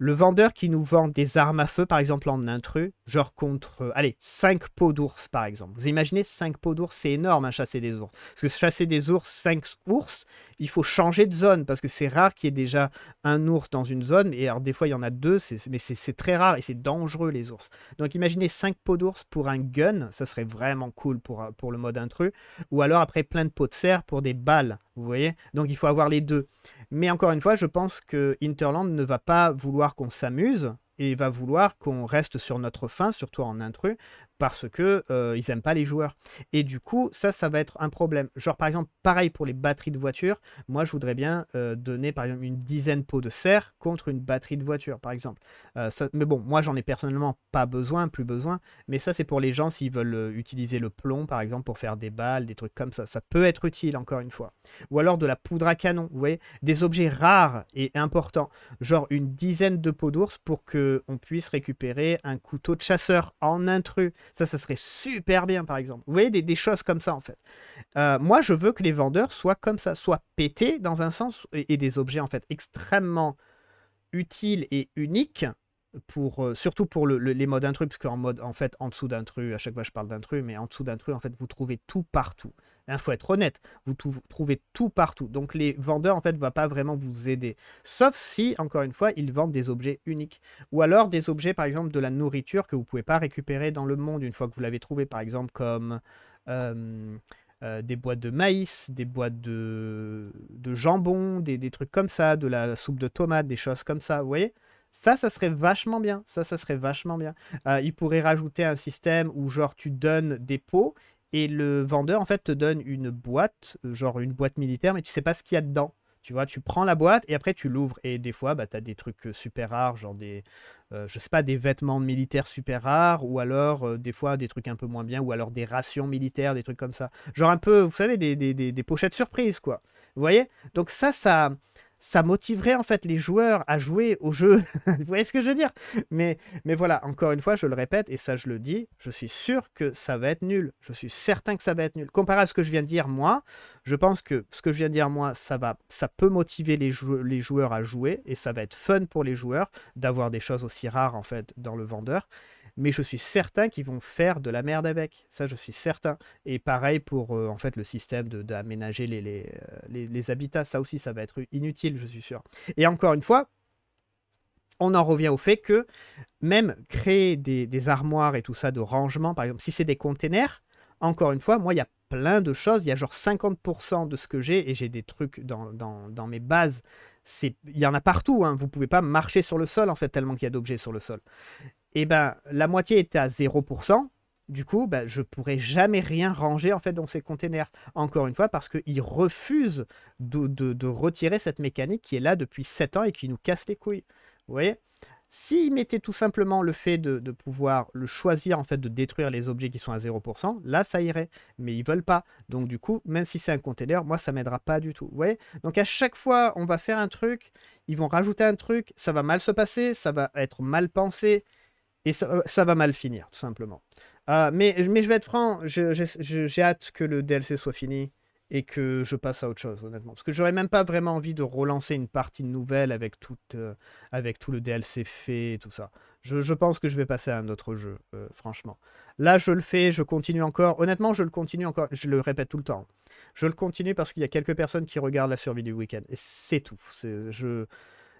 le vendeur qui nous vend des armes à feu, par exemple en intrus, genre contre, euh, allez, 5 pots d'ours par exemple. Vous imaginez 5 pots d'ours, c'est énorme à hein, chasser des ours. Parce que chasser des ours, 5 ours, il faut changer de zone parce que c'est rare qu'il y ait déjà un ours dans une zone. Et alors des fois il y en a deux, mais c'est très rare et c'est dangereux les ours. Donc imaginez 5 pots d'ours pour un gun, ça serait vraiment cool pour, euh, pour le mode intrus. Ou alors après plein de pots de serre pour des balles, vous voyez. Donc il faut avoir les deux. Mais encore une fois, je pense que Interland ne va pas vouloir qu'on s'amuse et va vouloir qu'on reste sur notre fin, surtout en intrus, parce que euh, ils aiment pas les joueurs. Et du coup, ça, ça va être un problème. Genre par exemple, pareil pour les batteries de voiture. Moi, je voudrais bien euh, donner par exemple une dizaine de pots de serre contre une batterie de voiture, par exemple. Euh, mais bon, moi, j'en ai personnellement pas besoin, plus besoin. Mais ça, c'est pour les gens s'ils veulent euh, utiliser le plomb, par exemple, pour faire des balles, des trucs comme ça. Ça peut être utile, encore une fois. Ou alors de la poudre à canon. Vous voyez, des objets rares et importants, genre une dizaine de pots d'ours pour que puisse récupérer un couteau de chasseur en intrus. Ça, ça serait super bien, par exemple. Vous voyez, des, choses comme ça, en fait. Euh, moi, je veux que les vendeurs soient comme ça, soient pétés dans un sens, et des objets, en fait, extrêmement utiles et uniques euh, surtout pour les modes intrus, parce qu'en mode, en fait, en dessous d'intrus, à chaque fois je parle d'intrus, mais en dessous d'intrus, en fait, vous trouvez tout partout. Il hein, faut être honnête, vous, trouvez tout partout. Donc les vendeurs, en fait, ne vont pas vraiment vous aider. Sauf si, encore une fois, ils vendent des objets uniques. Ou alors des objets, par exemple, de la nourriture que vous ne pouvez pas récupérer dans le monde une fois que vous l'avez trouvé, par exemple, comme... Euh, euh, des boîtes de maïs, des boîtes de, jambon, des, des, trucs comme ça, de la soupe de tomate, des choses comme ça, vous voyez ça, ça serait vachement bien. Ça, ça serait vachement bien. Euh, il pourrait rajouter un système où, genre, tu donnes des pots et le vendeur, en fait, te donne une boîte, genre une boîte militaire, mais tu sais pas ce qu'il y a dedans. Tu vois, tu prends la boîte et après tu l'ouvres. Et des fois, bah, tu as des trucs euh, super rares, genre des, euh, je sais pas, des vêtements militaires super rares, ou alors des fois des trucs un peu moins bien, ou alors des rations militaires, des trucs comme ça. Genre un peu, vous savez, des, des, des, des pochettes surprises, quoi. Vous voyez Donc ça, ça, ça motiverait en fait les joueurs à jouer au jeu. (laughs) Vous voyez ce que je veux dire mais, mais voilà, encore une fois, je le répète, et ça je le dis, je suis sûr que ça va être nul. Je suis certain que ça va être nul. Comparé à ce que je viens de dire moi, je pense que ce que je viens de dire moi, ça, va, ça peut motiver les, les joueurs à jouer, et ça va être fun pour les joueurs d'avoir des choses aussi rares en fait dans le vendeur mais je suis certain qu'ils vont faire de la merde avec. Ça, je suis certain. Et pareil pour euh, en fait le système d'aménager les, euh, les, les, habitats. Ça aussi, ça va être inutile, je suis sûr. Et encore une fois, on en revient au fait que même créer des, des armoires et tout ça de rangement, par exemple, si c'est des containers, encore une fois, moi, il y a plein de choses. Il y a genre 50% de ce que j'ai et j'ai des trucs dans, dans, dans mes bases. Il y en a partout. Hein. Vous pouvez pas marcher sur le sol, en fait, tellement qu'il y a d'objets sur le sol et eh ben la moitié est à 0%. Du coup, je ben, je pourrais jamais rien ranger en fait dans ces containers. Encore une fois, parce qu'ils refusent de, retirer cette mécanique qui est là depuis 7 ans et qui nous casse les couilles. Vous voyez S'ils mettaient tout simplement le fait de, pouvoir le choisir en fait de détruire les objets qui sont à 0%, là ça irait. Mais ils veulent pas. Donc du coup, même si c'est un container, moi ça m'aidera pas du tout. Vous voyez Donc à chaque fois, on va faire un truc, ils vont rajouter un truc, ça va mal se passer, ça va être mal pensé. Et euh, ça, va mal finir, tout simplement. Euh, mais, je vais être franc, j'ai hâte que le DLC soit fini et que je passe à autre chose, honnêtement. Parce que j'aurais même pas vraiment envie de relancer une partie nouvelle avec, euh, avec tout le DLC fait et tout ça. Je, pense que je vais passer à un autre jeu, franchement. Là, je le fais, je continue encore. Honnêtement, je le continue encore. Je le répète tout le temps. Je le continue parce qu'il y a quelques personnes qui regardent la survie du week-end. Et c'est tout. Je,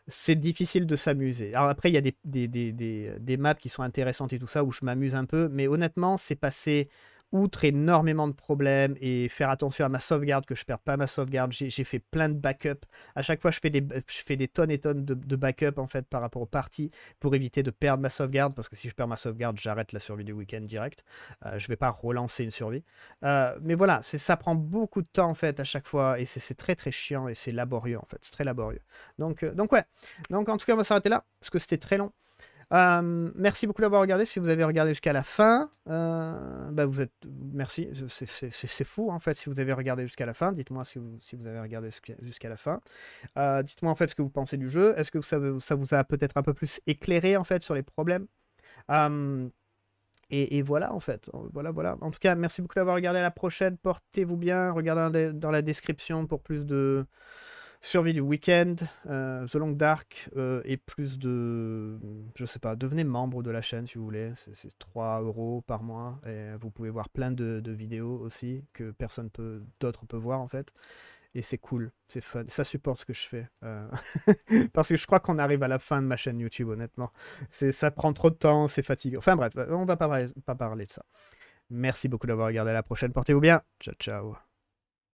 c'est difficile de s'amuser. Alors après, il y a des, des, des, maps qui sont intéressantes et tout ça, où je m'amuse un peu, mais honnêtement, c'est passé outre énormément de problèmes et faire attention à ma sauvegarde, que je perde pas ma sauvegarde. J'ai fait plein de backups. À chaque fois, je fais des, je fais des tonnes et tonnes de, de backups en fait par rapport aux parties pour éviter de perdre ma sauvegarde parce que si je perds ma sauvegarde, j'arrête la survie du week-end direct. Je euh, je vais pas relancer une survie. Euh, mais voilà, ça prend beaucoup de temps en fait à chaque fois et c'est très très chiant et c'est laborieux en fait. C'est très laborieux. Donc, euh, donc ouais. Donc en tout cas, on va s'arrêter là parce que c'était très long. Euh, merci beaucoup d'avoir regardé. Si vous avez regardé jusqu'à la fin, euh, bah vous êtes. Merci, c'est fou en fait. Si vous avez regardé jusqu'à la fin, dites-moi si vous, si vous avez regardé jusqu'à la fin. Euh, dites-moi en fait ce que vous pensez du jeu. Est-ce que ça, ça vous a peut-être un peu plus éclairé en fait sur les problèmes et, et, voilà en fait, voilà, voilà. En tout cas, merci beaucoup d'avoir regardé. À la prochaine, portez-vous bien. Regardez dans la description pour plus de, Survie du week-end, euh, The Long Dark euh, et plus de. Je sais pas, devenez membre de la chaîne si vous voulez. C'est 3 euros par mois et vous pouvez voir plein de, vidéos aussi que personne peut, d'autre peut voir en fait. Et c'est cool, c'est fun, ça supporte ce que je fais. Euh, (laughs) parce que je crois qu'on arrive à la fin de ma chaîne YouTube, honnêtement. Ça prend trop de temps, c'est fatigant. Enfin bref, on va pas, pas parler de ça. Merci beaucoup d'avoir regardé. À la prochaine, portez-vous bien. Ciao, ciao.